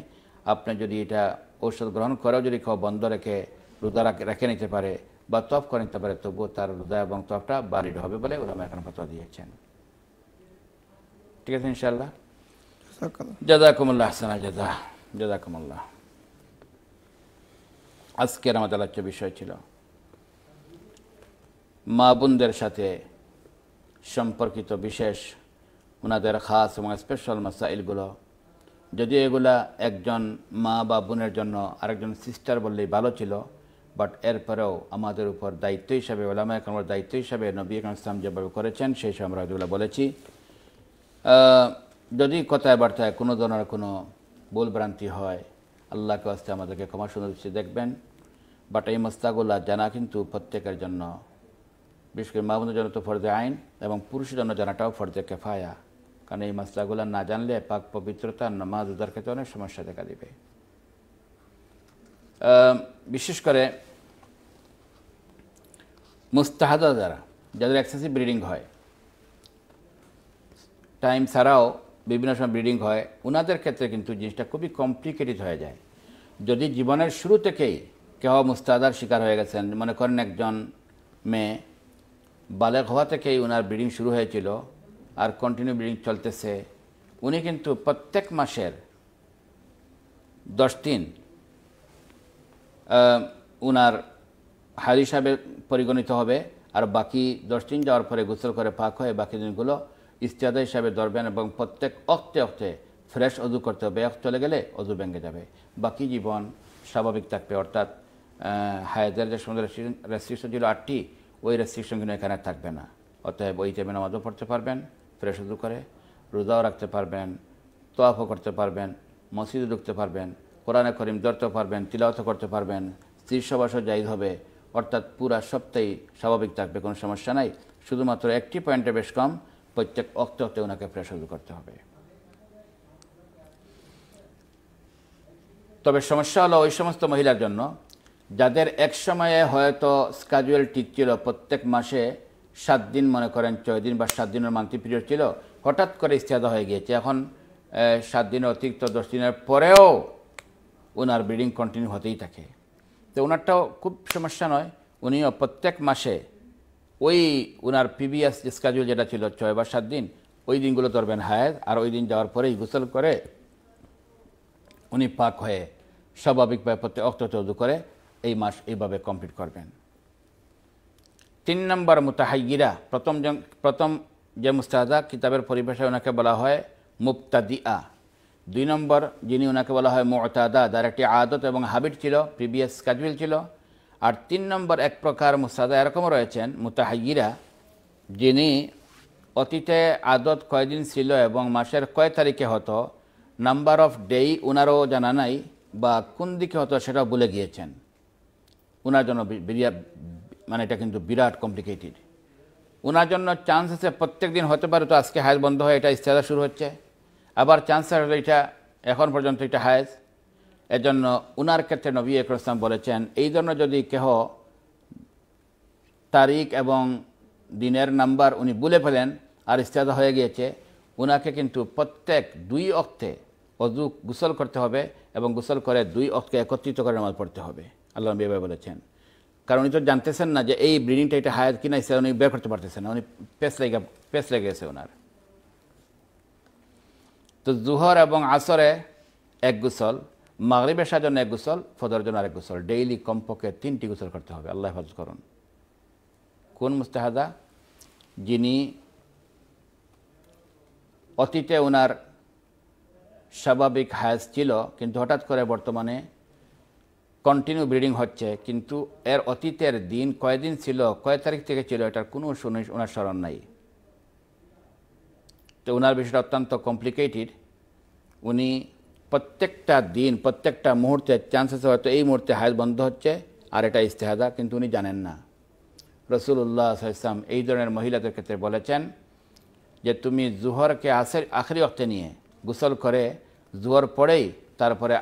আপনি যদি এটা ঔষধ গ্রহণ করেও যদি কেউ বন্ধ রেখে রোদা রেখে নিতে পারে বা তফ করে নিতে পারে তবুও তার রোজা এবং তফটা বাড়ির হবে বলে ওলামা এখন কথা দিয়েছেন ঠিক আছে ইনশাল্লাহ জাজাকুমুল্লাহ হাসানা জাদা জাজাকুমুল্লাহ আজকের আমাদের আলোচ্য বিষয় ছিল মা বোনদের সাথে সম্পর্কিত বিশেষ ওনাদের খাস এবং স্পেশাল মাসাইলগুলো যদি এগুলা একজন মা বা বোনের জন্য আরেকজন সিস্টার বললেই ভালো ছিল বাট এরপরেও আমাদের উপর দায়িত্ব হিসাবে ওলামা একরমের দায়িত্ব হিসাবে নবী ইসলাম যেভাবে করেছেন সেই সময় আমরা বলেছি যদি কথায় বার্তায় কোনো ধরনের কোনো ভুল ভ্রান্তি হয় আল্লাহকে আস্তে আমাদেরকে ক্ষমা সুন্দর দৃষ্টি দেখবেন বাট এই মস্তাগুলা জানা কিন্তু প্রত্যেকের জন্য বিশেষ করে মাহমুদের জন্য তো ফর্দে আইন এবং পুরুষের জন্য জানাটাও ফর্দে কেফায়া কারণ এই মাস্তাগুলা না জানলে পাক পবিত্রতা নমাজ উদার ক্ষেত্রে অনেক সমস্যা দেখা দেবে বিশেষ করে মুস্তাহাদা যারা যাদের এক্সেসিভ ব্রিডিং হয় টাইম ছাড়াও বিভিন্ন সময় ব্রিডিং হয় ওনাদের ক্ষেত্রে কিন্তু জিনিসটা খুবই কমপ্লিকেটেড হয়ে যায় যদি জীবনের শুরু থেকেই কেহ মুস্তাদার শিকার হয়ে গেছেন মনে করেন একজন মেয়ে বালেক হওয়া থেকেই ওনার ব্রিডিং শুরু হয়েছিল আর কন্টিনিউ ব্রিডিং চলতেছে উনি কিন্তু প্রত্যেক মাসের দশ দিন উনার হার হিসাবে পরিগণিত হবে আর বাকি দশ দিন যাওয়ার পরে গোসল করে পাক হয়ে বাকি দিনগুলো ইস্তাদা হিসাবে ধরবেন এবং প্রত্যেক অক্তে অক্তে ফ্রেশ অজু করতে হবে এক চলে গেলে অজু ভেঙে যাবে বাকি জীবন স্বাভাবিক থাকবে অর্থাৎ হায়দের যে সময় রেস্ট্রিকশন ছিল আটটি ওই রেস্ট্রিকশন কিন্তু এখানে থাকবে না অতএব ওই টাইমে নামাজও পড়তে পারবেন ফ্রেশ অজু করে রোজাও রাখতে পারবেন তোয়াফও করতে পারবেন মসজিদে ঢুকতে পারবেন কোরআনে করিম ধরতে পারবেন তিলাওত করতে পারবেন শীর্ষবাসও সবাসও হবে অর্থাৎ পুরা সপ্তাহেই স্বাভাবিক থাকবে কোনো সমস্যা নাই শুধুমাত্র একটি পয়েন্টে বেশ কম প্রত্যেক অক্ত ওনাকে প্রেশার করতে হবে তবে সমস্যা হলো ওই সমস্ত মহিলার জন্য যাদের এক সময়ে হয়তো স্কাজুয়াল ঠিক ছিল প্রত্যেক মাসে সাত দিন মনে করেন ছয় দিন বা সাত দিনের মান্তি পিরিয়ড ছিল হঠাৎ করে ইস্তেদা হয়ে গিয়েছে এখন সাত দিন অতিরিক্ত দশ দিনের পরেও ওনার ব্লিডিং কন্টিনিউ হতেই থাকে তো ওনারটাও খুব সমস্যা নয় উনিও প্রত্যেক মাসে ওই ওনার প্রিভিয়াস স্কাজুল যেটা ছিল ছয় বা সাত দিন ওই দিনগুলো ধরবেন হায়াত আর ওই দিন যাওয়ার পরেই গোসল করে উনি পাক হয়ে স্বাভাবিকভাবে প্রত্যেক অক্তচর্দু করে এই মাস এইভাবে কমপ্লিট করবেন তিন নম্বর মুতাহাইগিরা প্রথম প্রথম যে মুস্তাহাদা কিতাবের পরিভাষায় ওনাকে বলা হয় মুক্তাদিয়া দুই নম্বর যিনি ওনাকে বলা হয় মোতাদা যার একটি আদত এবং হাবিট ছিল প্রিভিয়াস স্কাজুয়েল ছিল আর তিন নম্বর এক প্রকার মুসাদা এরকম রয়েছেন মুতাহাইরা যিনি অতীতে আদত কয়দিন ছিল এবং মাসের কয় তারিখে হতো নাম্বার অফ ডেই ওনারও জানা নাই বা কোন দিকে হতো সেটাও ভুলে গিয়েছেন ওনার জন্য মানে এটা কিন্তু বিরাট কমপ্লিকেটেড ওনার জন্য চান্স আছে প্রত্যেক দিন হতে পারে তো আজকে হায়াজ বন্ধ হয়ে এটা ইস্তেদা শুরু হচ্ছে আবার চান্স আছে এটা এখন পর্যন্ত এটা হায়াজ এজন্য উনার ক্ষেত্রে নবী ইসলাম বলেছেন এই জন্য যদি কেহ তারিখ এবং দিনের নাম্বার উনি বলে ফেলেন আর ইস্তাদা হয়ে গিয়েছে উনাকে কিন্তু প্রত্যেক দুই অক্তে অজু গোসল করতে হবে এবং গোসল করে দুই অক্ষকে একত্রিত করে নামাজ পড়তে হবে আল্লাহ নবী বলেছেন কারণ উনি তো জানতেছেন না যে এই ব্লিডিংটা এটা হায়াত কিনা ইস্তাদা উনি বের করতে পারতেছেন না উনি পেস লেগে পেস লেগে গেছে ওনার তো জুহর এবং আসরে এক গোসল মাগরিব এসার জন্য এক গুসল ফজর জন্য আরেক গুসল ডেইলি কমপক্ষে তিনটি গোসল করতে হবে আল্লাহ হেফাজ করুন কোন মুস্তাহাদা যিনি অতীতে ওনার স্বাভাবিক হায়াজ ছিল কিন্তু হঠাৎ করে বর্তমানে কন্টিনিউ ব্রিডিং হচ্ছে কিন্তু এর অতীতের দিন কয়দিন ছিল কয় তারিখ থেকে ছিল এটার কোনো ওনার স্মরণ নাই তো ওনার বিষয়টা অত্যন্ত কমপ্লিকেটেড উনি প্রত্যেকটা দিন প্রত্যেকটা মুহূর্তে চান্সেস হয়তো এই মুহূর্তে হায়াত বন্ধ হচ্ছে আর এটা ইস্তেহাদা কিন্তু উনি জানেন না রসুল্লাহ ইসলাম এই ধরনের মহিলাদের ক্ষেত্রে বলেছেন যে তুমি জুহরকে আসের আখরি অর্থে নিয়ে গোসল করে জুহর পড়েই তারপরে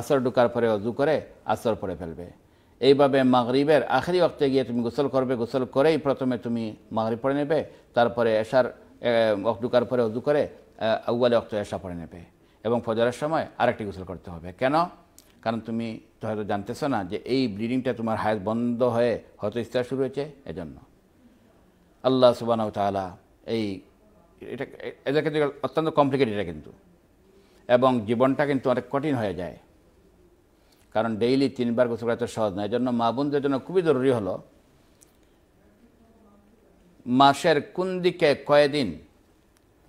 আসর ঢুকার পরে অজু করে আসর পড়ে ফেলবে এইভাবে মাগরিবের আখরি অর্থে গিয়ে তুমি গোসল করবে গোসল করেই প্রথমে তুমি মাগরিব পড়ে নেবে তারপরে এশার ঢুকার পরে অজু করে আউ্বালে অক্ত এশা পড়ে নেবে এবং ফজরের সময় আরেকটি গোসল করতে হবে কেন কারণ তুমি তো হয়তো জানতেছো না যে এই ব্লিডিংটা তোমার হায়াত বন্ধ হয়ে হয়তো ইস্তার শুরু হয়েছে এজন্য আল্লাহ সুবান তালা এই এটা এটা কিন্তু অত্যন্ত কমপ্লিকেটেড এটা কিন্তু এবং জীবনটা কিন্তু অনেক কঠিন হয়ে যায় কারণ ডেইলি তিনবার গোসল করা তো সহজ না এজন্য মা বোনদের জন্য খুবই জরুরি হলো মাসের কোন দিকে কয়েদিন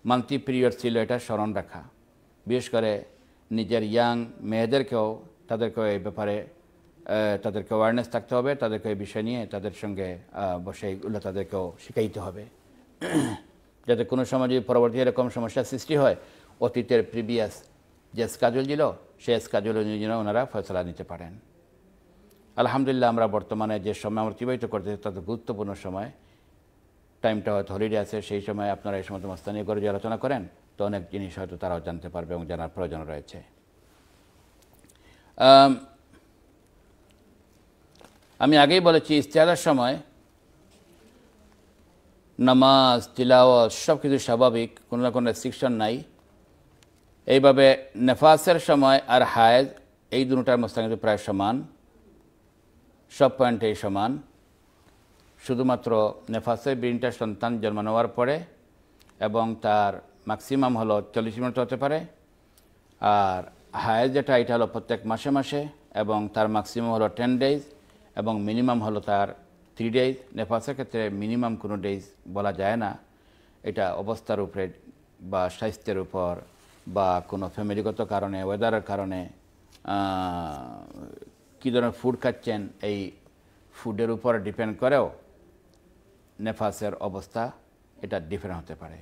মান্তি পিরিয়ড ছিল এটা স্মরণ রাখা বিশেষ করে নিজের ইয়াং মেয়েদেরকেও তাদেরকেও এই ব্যাপারে তাদেরকে অ্যাওয়ারনেস থাকতে হবে তাদেরকে এই বিষয় নিয়ে তাদের সঙ্গে বসে এগুলো তাদেরকেও শিখাইতে হবে যাতে কোনো সময় যদি পরবর্তী এরকম সমস্যার সৃষ্টি হয় অতীতের প্রিভিয়াস যে স্কাজল ছিল সে স্কাজল অনুযায়ী ওনারা ফয়সলা নিতে পারেন আলহামদুলিল্লাহ আমরা বর্তমানে যে সময় আমরা অতিবাহিত করতেছি তাতে গুরুত্বপূর্ণ সময় টাইমটা হয়তো হলিডে আছে সেই সময় আপনারা এই সমস্ত স্থানীয় করে আলোচনা করেন তো অনেক জিনিস হয়তো তারাও জানতে পারবে এবং জানার প্রয়োজন রয়েছে আমি আগেই বলেছি ইস্তেহারের সময় নামাজ তিলাওয়াজ সব কিছু স্বাভাবিক কোনো না কোনো রেস্ট্রিকশন নাই এইভাবে নেফাসের সময় আর হায়েজ এই দুটার মস্তাঙ্গ কিন্তু প্রায় সমান সব পয়েন্টেই সমান শুধুমাত্র নেফাসের বিনটা সন্তান জন্ম নেওয়ার পরে এবং তার ম্যাক্সিমাম হলো চল্লিশ মিনিট হতে পারে আর হায়ার যেটা এটা হলো প্রত্যেক মাসে মাসে এবং তার ম্যাক্সিমাম হলো টেন ডেজ এবং মিনিমাম হলো তার থ্রি ডেজ নেফাসের ক্ষেত্রে মিনিমাম কোনো ডেজ বলা যায় না এটা অবস্থার উপরে বা স্বাস্থ্যের উপর বা কোনো ফ্যামিলিগত কারণে ওয়েদারের কারণে কী ধরনের ফুড খাচ্ছেন এই ফুডের উপর ডিপেন্ড করেও নেফাসের অবস্থা এটা ডিফারেন্ট হতে পারে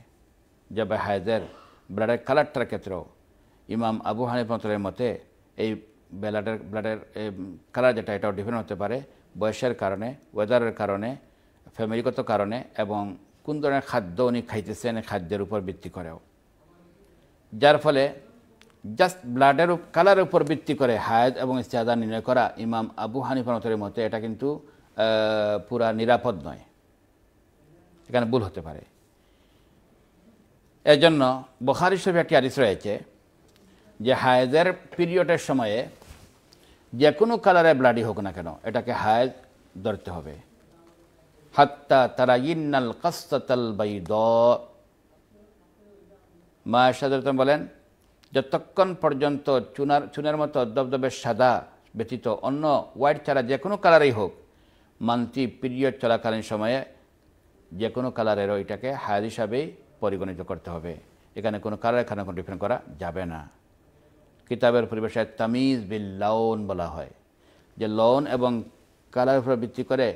জবে হায়দের ব্লাডের কালারটার ক্ষেত্রেও ইমাম আবু হানিফমতুলের মতে এই ব্লাডের ব্লাডের কালার যেটা এটাও ডিফারেন্ট হতে পারে বয়সের কারণে ওয়েদারের কারণে ফ্যামিলিগত কারণে এবং কোন ধরনের খাদ্য উনি খাইতেছেন খাদ্যের উপর ভিত্তি করেও যার ফলে জাস্ট ব্লাডের কালারের উপর ভিত্তি করে হায়দ এবং ইস্তেহাদা নির্ণয় করা ইমাম আবু হানিফানতের মতে এটা কিন্তু পুরা নিরাপদ নয় এখানে ভুল হতে পারে এজন্য বখারি শরীফ একটি আদিস রয়েছে যে হায়েজের পিরিয়ডের সময়ে যে কোনো কালারে ব্লাডি হোক না কেন এটাকে হায়েজ ধরতে হবে হাত্তা তারা ইন্নাল কাস্তাল বাই দ মায়ের সাদরতম বলেন যতক্ষণ পর্যন্ত চুনার চুনের মতো দবদবে সাদা ব্যতীত অন্য হোয়াইট ছাড়া যে কোনো কালারেই হোক মান্তি পিরিয়ড চলাকালীন সময়ে যে কোনো কালারের ওইটাকে হায়াজ হিসাবেই পরিগণিত করতে হবে এখানে কোনো খানা কোনো ডিফারেন্ট করা যাবে না কিতাবের পরিবেশে তামিজ বিল লন বলা হয় যে লন এবং কালার উপর ভিত্তি করে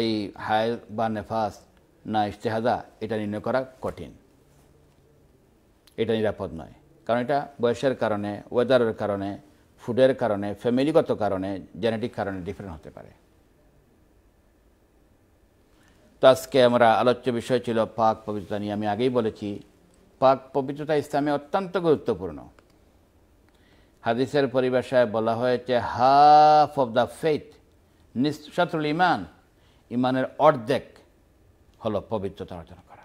এই হায় বা নেফাস না ইশতেহাদা এটা নির্ণয় করা কঠিন এটা নিরাপদ নয় কারণ এটা বয়সের কারণে ওয়েদারের কারণে ফুডের কারণে ফ্যামিলিগত কারণে জেনেটিক কারণে ডিফারেন্ট হতে পারে তো আজকে আমরা আলোচ্য বিষয় ছিল পাক পবিত্রতা নিয়ে আমি আগেই বলেছি পাক পবিত্রতা ইসলামে অত্যন্ত গুরুত্বপূর্ণ হাদিসের পরিভাষায় বলা হয়েছে হাফ অফ দ্য ফেথ নিঃশাতুল ইমান ইমানের অর্ধেক হলো পবিত্রতা অর্জন করা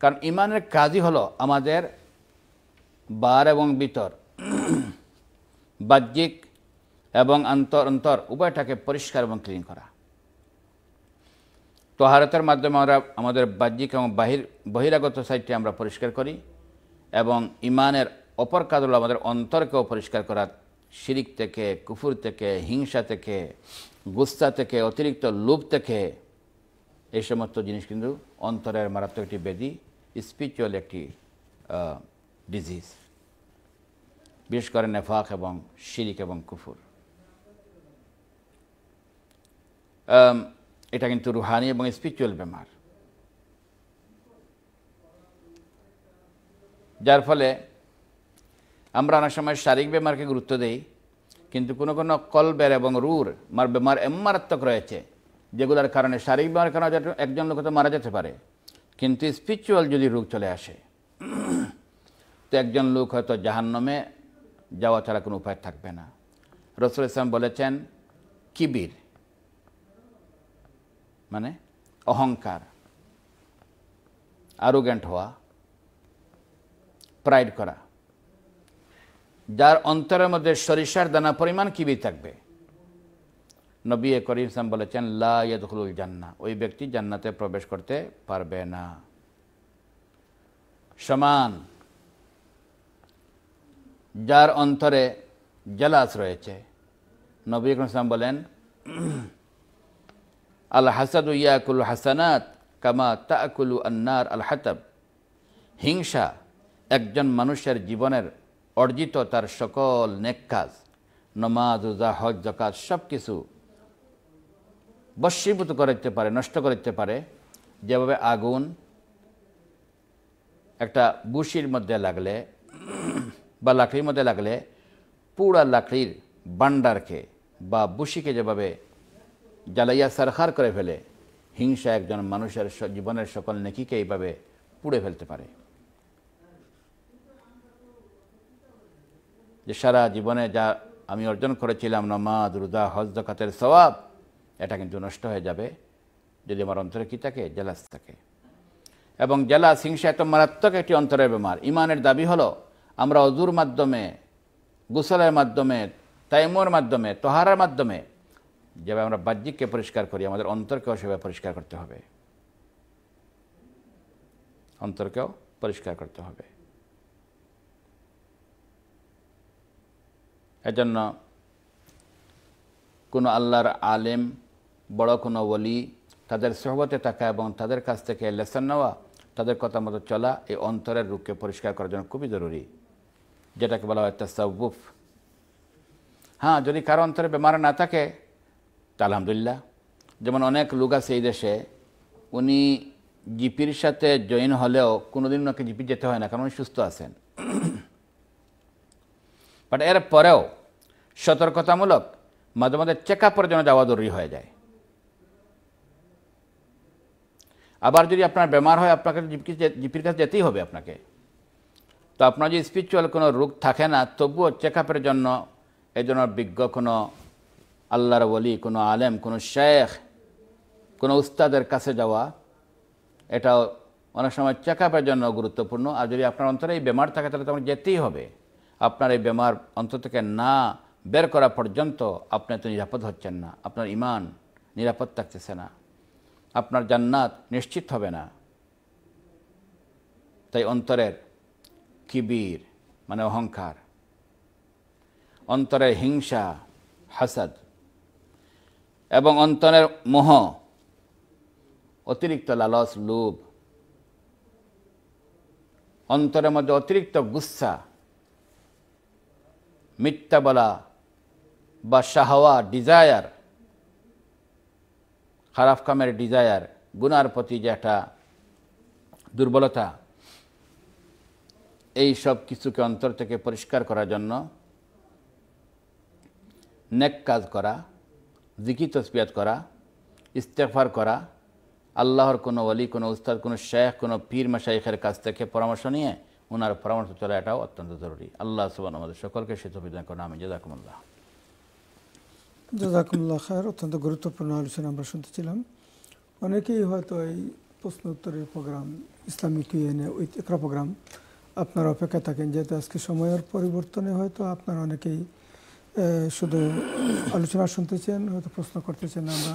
কারণ ইমানের কাজই হলো আমাদের বার এবং ভিতর বাহ্যিক এবং অন্তর অন্তর উভয়টাকে পরিষ্কার এবং ক্লিন করা তহারতের মাধ্যমে আমরা আমাদের বাহ্যিক এবং বাহির বহিরাগত সাইডটি আমরা পরিষ্কার করি এবং ইমানের অপর কাজ আমাদের অন্তরকেও পরিষ্কার করা শিরিক থেকে কুফুর থেকে হিংসা থেকে গুস্তা থেকে অতিরিক্ত লোভ থেকে এই সমস্ত জিনিস কিন্তু অন্তরের মারাত্মক একটি ব্যাধি স্পিরিচুয়াল একটি ডিজিজ বিশেষ করে নেফাক এবং শিরিক এবং কুফুর এটা কিন্তু রুহানি এবং স্পিরিচুয়াল বেমার যার ফলে আমরা অনেক সময় শারীরিক বেমারকে গুরুত্ব দেই কিন্তু কোনো কোনো কলবের এবং রুর মার বেমার এমন মারাত্মক রয়েছে যেগুলোর কারণে শারীরিক বেমার কারণে একজন লোক তো মারা যেতে পারে কিন্তু স্পিরিচুয়াল যদি রোগ চলে আসে তো একজন লোক হয়তো নামে যাওয়া ছাড়া কোনো উপায় থাকবে না রসুল ইসলাম বলেছেন কিবির মানে অহংকার আরোগ্যান্ট হওয়া প্রাইড করা যার অন্তরের মধ্যে সরিষার দানা পরিমাণ কিবি থাকবে নবী করিম ইসলাম বলেছেন লাদুল জান্না ওই ব্যক্তি জান্নাতে প্রবেশ করতে পারবে না সমান যার অন্তরে জেলাস রয়েছে নবী ইসলাম বলেন আল হাসাদু ইয়াকুল হাসানাত কামা তাকুলু আন্নার আল হাতাব হিংসা একজন মানুষের জীবনের অর্জিত তার সকল নেকাজ নমাজ উজা হজ জকাত সব কিছু বশীভূত করতে পারে নষ্ট করতে পারে যেভাবে আগুন একটা বুশির মধ্যে লাগলে বা লাকড়ির মধ্যে লাগলে পুরা লাকড়ির বান্ডারকে বা বুশিকে যেভাবে জ্বালাইয়া সারখার করে ফেলে হিংসা একজন মানুষের জীবনের সকল নেকিকে এইভাবে পুড়ে ফেলতে পারে যে সারা জীবনে যা আমি অর্জন করেছিলাম নমাজ রুদা হজ জকাতের সবাব এটা কিন্তু নষ্ট হয়ে যাবে যদি আমার অন্তরে কী থাকে জেলাস থাকে এবং জেলা হিংসা এত মারাত্মক একটি অন্তরের বেমার ইমানের দাবি হলো আমরা অজুর মাধ্যমে গুসলের মাধ্যমে তাইমোর মাধ্যমে তোহারার মাধ্যমে যেভাবে আমরা বাহ্যিককে পরিষ্কার করি আমাদের অন্তরকেও সেভাবে পরিষ্কার করতে হবে অন্তরকেও পরিষ্কার করতে হবে এজন্য কোনো আল্লাহর আলেম বড় কোনো ওলি তাদের সহবতে থাকা এবং তাদের কাছ থেকে লেসন নেওয়া তাদের কথা মতো চলা এই অন্তরের রূপকে পরিষ্কার করার জন্য খুবই জরুরি যেটাকে বলা হয় তাসাউফ হ্যাঁ যদি কারো অন্তরে বেমার না থাকে তা আলহামদুলিল্লাহ যেমন অনেক লোক আছে এই দেশে উনি জিপির সাথে জয়েন হলেও কোনোদিন ওনাকে জিপি যেতে হয় না কারণ উনি সুস্থ আছেন বাট এর পরেও সতর্কতামূলক মাঝে মাঝে চেক আপের জন্য যাওয়া জরুরি হয়ে যায় আবার যদি আপনার বেমার হয় আপনাকে জিপির কাছে যেতেই হবে আপনাকে তো আপনার যদি স্পিরিচুয়াল কোনো রোগ থাকে না তবুও চেক আপের জন্য এই জন্য বিজ্ঞ কোনো আল্লাহর বলি কোনো আলেম কোনো শেখ কোনো উস্তাদের কাছে যাওয়া এটা অনেক সময় চেক জন্য গুরুত্বপূর্ণ আর যদি আপনার অন্তরে এই বেমার থাকে তাহলে তোমার যেতেই হবে আপনার এই বেমার অন্তর থেকে না বের করা পর্যন্ত আপনি তো নিরাপদ হচ্ছেন না আপনার ইমান নিরাপদ থাকতেছে না আপনার জান্নাত নিশ্চিত হবে না তাই অন্তরের কিবির মানে অহংকার অন্তরের হিংসা হাসাদ এবং অন্তরের মোহ অতিরিক্ত লালস লোভ অন্তরের মধ্যে অতিরিক্ত গুচ্ছা মিথ্যা বলা বা সাহাওয়া ডিজায়ার খারাপ কামের ডিজায়ার গুনার প্রতি যে একটা দুর্বলতা এই সব কিছুকে অন্তর থেকে পরিষ্কার করার জন্য নেক কাজ করা জিকি তসবিয়াত করা ইস্তেফার করা আল্লাহর কোনো অলি কোনো উস্তাদ কোনো শেখ কোনো পীর মাসাইখের কাছ থেকে পরামর্শ নিয়ে ওনার পরামর্শ চলা এটাও অত্যন্ত জরুরি আল্লাহ সুবান আমাদের সকলকে সে তফিদান করেন আমি জাজাকুমুল্লাহ জাজাকুমুল্লাহ খায়ের অত্যন্ত গুরুত্বপূর্ণ আলোচনা আমরা শুনতেছিলাম অনেকেই হয়তো এই প্রশ্ন উত্তরের প্রোগ্রাম ইসলামিক ইউএনএ ওই প্রোগ্রাম আপনার অপেক্ষা থাকেন যেহেতু আজকে সময়ের পরিবর্তনে হয়তো আপনার অনেকেই শুধু আলোচনা শুনতেছেন হয়তো প্রশ্ন করতেছেন আমরা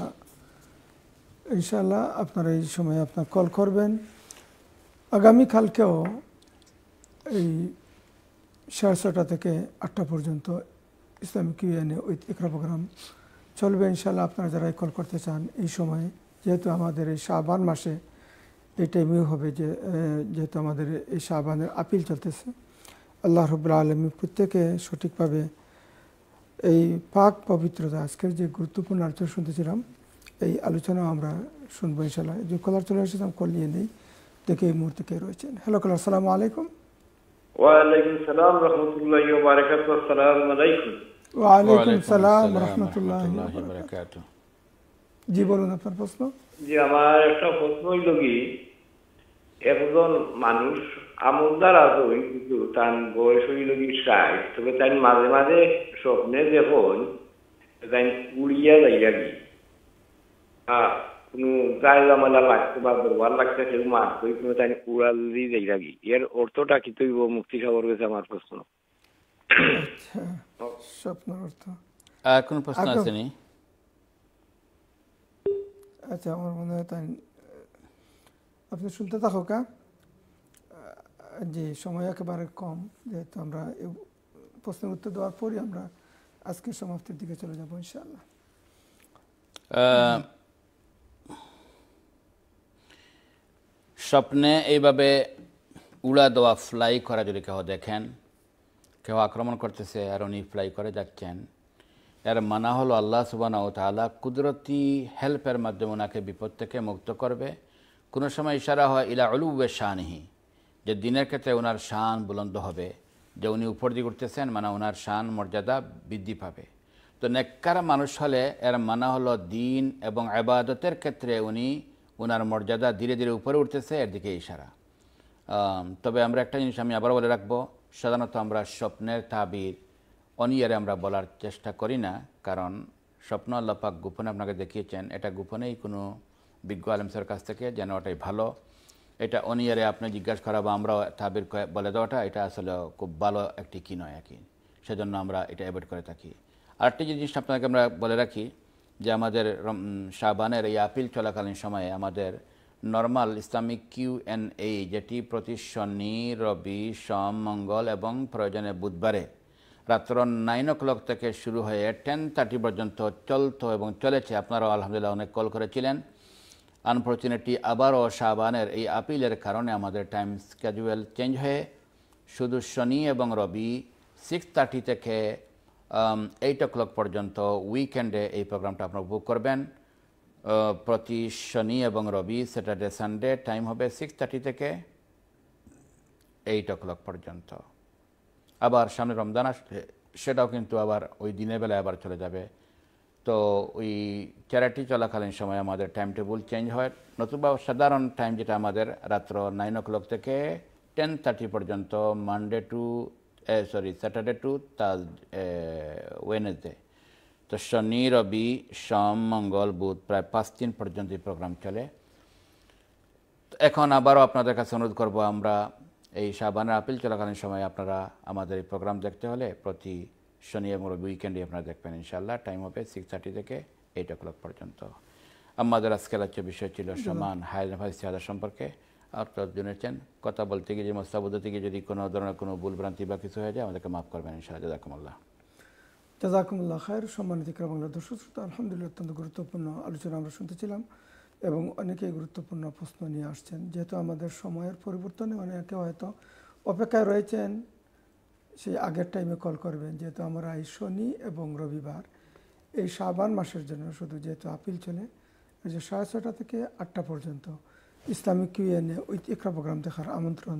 ইনশাল্লাহ আপনারা এই সময় আপনার কল করবেন আগামীকালকেও এই সাড়ে ছটা থেকে আটটা পর্যন্ত Islamic QNA with Iqra program চলবে ইনশাল্লাহ আপনারা যারাই কল করতে চান এই সময়ে যেহেতু আমাদের এই শাহবান মাসে এই টাইমেও হবে যে যেহেতু আমাদের এই শাহবানের আপিল চলতেছে আল্লাহ রবুল্লা আলমী প্রত্যেকে সঠিকভাবে এই পাক পবিত্রতা আজকের যে গুরুত্বপূর্ণ আলোচনা শুনতেছিলাম এই আলোচনা আমরা শুনবো ইনশাল্লাহ যে কলার চলে এসেছিলাম কল নিয়ে নেই দেখে এই মুহূর্তে কে রয়েছেন হ্যালো কলার আসসালাম আলাইকুম ওয়ালাইকুম সালাম রহমতুল্লাহ বারাকাতু আসসালামু আলাইকুম সালাম জি বলুন আপনার প্রশ্ন জি আমার একটা প্রশ্ন হইল কি একজন মানুষ আমার 그 tan bolshoilogi sai, to tan madre madre sopne de hon, tan uria la yagi. A কোনো জায়গা মালা লাগতে বা ব্যবহার লাগতে মাছ করি কোনো তাই উড়ালি যাইয়া লাগি এর অর্থটা কি তৈব মুক্তি খাবার গেছে আমার প্রশ্ন আর কোনো প্রশ্ন আছে আচ্ছা আমার মনে হয় তাই আপনি শুনতে থাকো কা যে সময় একেবারে কম যেহেতু আমরা প্রশ্নের উত্তর দেওয়ার পরই আমরা আজকের সমাপ্তির দিকে চলে যাবো ইনশাল্লাহ স্বপ্নে এইভাবে উড়া দেওয়া ফ্লাই করা যদি কেউ দেখেন কেউ আক্রমণ করতেছে আর উনি ফ্লাই করে যাচ্ছেন এর মানা হলো আল্লাহ ও তালা কুদরতি হেল্পের মাধ্যমে ওনাকে বিপদ থেকে মুক্ত করবে কোনো সময় ইশারা হয় ইলা অলুবে শাহনিহি যে দিনের ক্ষেত্রে ওনার শান বুলন্দ হবে যে উনি উপর দিকে উঠতেছেন মানে ওনার শান মর্যাদা বৃদ্ধি পাবে তো নেককার মানুষ হলে এর মানা হলো দিন এবং আবাদতের ক্ষেত্রে উনি ওনার মর্যাদা ধীরে ধীরে উপরে উঠতেছে এর দিকে ইশারা তবে আমরা একটা জিনিস আমি আবার বলে রাখবো সাধারণত আমরা স্বপ্নের তাবির অনিয়ারে আমরা বলার চেষ্টা করি না কারণ স্বপ্ন আল্লাপাক গোপনে আপনাকে দেখিয়েছেন এটা গোপনেই কোনো বিজ্ঞ আলমসের কাছ থেকে যেন ওটাই ভালো এটা অনিয়ারে আপনি জিজ্ঞাসা করা বা আমরাও তাবির বলে দেওয়াটা এটা আসলে খুব ভালো একটি কী নয় আর কি সেজন্য আমরা এটা অ্যাভয়েড করে থাকি আরেকটি জিনিস আপনাকে আমরা বলে রাখি যে আমাদের শাহবানের এই আপিল চলাকালীন সময়ে আমাদের normal Islamic Q N A যেটি প্রতি শনি রবি সম মঙ্গল এবং প্রয়োজনে বুধবারে রাত্র নাইন ও ক্লক থেকে শুরু হয়ে টেন থার্টি পর্যন্ত চলতো এবং চলেছে আপনারাও আলহামদুলিল্লাহ অনেক কল করেছিলেন আনফর্চুনেটলি আবারও শাহবানের এই আপিলের কারণে আমাদের টাইম স্ক্যাজুয়াল চেঞ্জ হয়ে শুধু শনি এবং রবি সিক্স থার্টি থেকে এইট ও ক্লক পর্যন্ত উইকেন্ডে এই প্রোগ্রামটা আপনারা বুক করবেন প্রতি শনি এবং রবি স্যাটারডে সানডে টাইম হবে সিক্স থার্টি থেকে এইট ও ক্লক পর্যন্ত আবার সামনে রমজান আসলে সেটাও কিন্তু আবার ওই দিনের বেলায় আবার চলে যাবে তো ওই চ্যারিটি চলাকালীন সময় আমাদের টাইম টেবিল চেঞ্জ হয় নতুবা সাধারণ টাইম যেটা আমাদের রাত্র নাইন ও ক্লক থেকে টেন থার্টি পর্যন্ত Monday to sorry Saturday to তাজ ওয়েনেসডে তো শনি রবি সোম মঙ্গল বুধ প্রায় পাঁচ দিন পর্যন্ত এই প্রোগ্রাম চলে এখন আবারও আপনাদের কাছে অনুরোধ করব আমরা এই সাবানের আপিল চলাকালীন সময় আপনারা আমাদের এই প্রোগ্রাম দেখতে হলে প্রতি শনি এবং রবি উইকেন্ডে আপনারা দেখবেন ইনশাল্লাহ টাইম হবে সিক্স থার্টি থেকে এইট ও ক্লক পর্যন্ত আমাদের আজকের আচ্য বিষয় ছিল সমান হায়দ্রাবাদ সিয়াদা সম্পর্কে আপনারা জেনেছেন কথা বলতে গিয়ে যে মোস্তাবুদ থেকে যদি কোনো ধরনের কোনো ভুলভ্রান্তি বা কিছু হয়ে যায় আমাদেরকে মাফ করবেন ইনশাআল্লাহ জাজাকুমুল্লাহ জাজাকুমুল্লাহ খায়ের সম্মানিত বাংলা দর্শক শ্রোতা আলহামদুলিল্লাহ অত্যন্ত গুরুত্বপূর্ণ আলোচনা আমরা শুনতেছিলাম এবং অনেকেই গুরুত্বপূর্ণ প্রশ্ন নিয়ে আসছেন যেহেতু আমাদের সময়ের পরিবর্তনে অনেকে হয়তো অপেক্ষায় রয়েছেন সেই আগের টাইমে কল করবেন যেহেতু আমরা এই শনি এবং রবিবার এই শাবান মাসের জন্য শুধু যেহেতু আপিল চলে সাড়ে ছটা থেকে আটটা পর্যন্ত ইসলামিক কিউএনএ ঐতিহ্য প্রোগ্রাম দেখার আমন্ত্রণ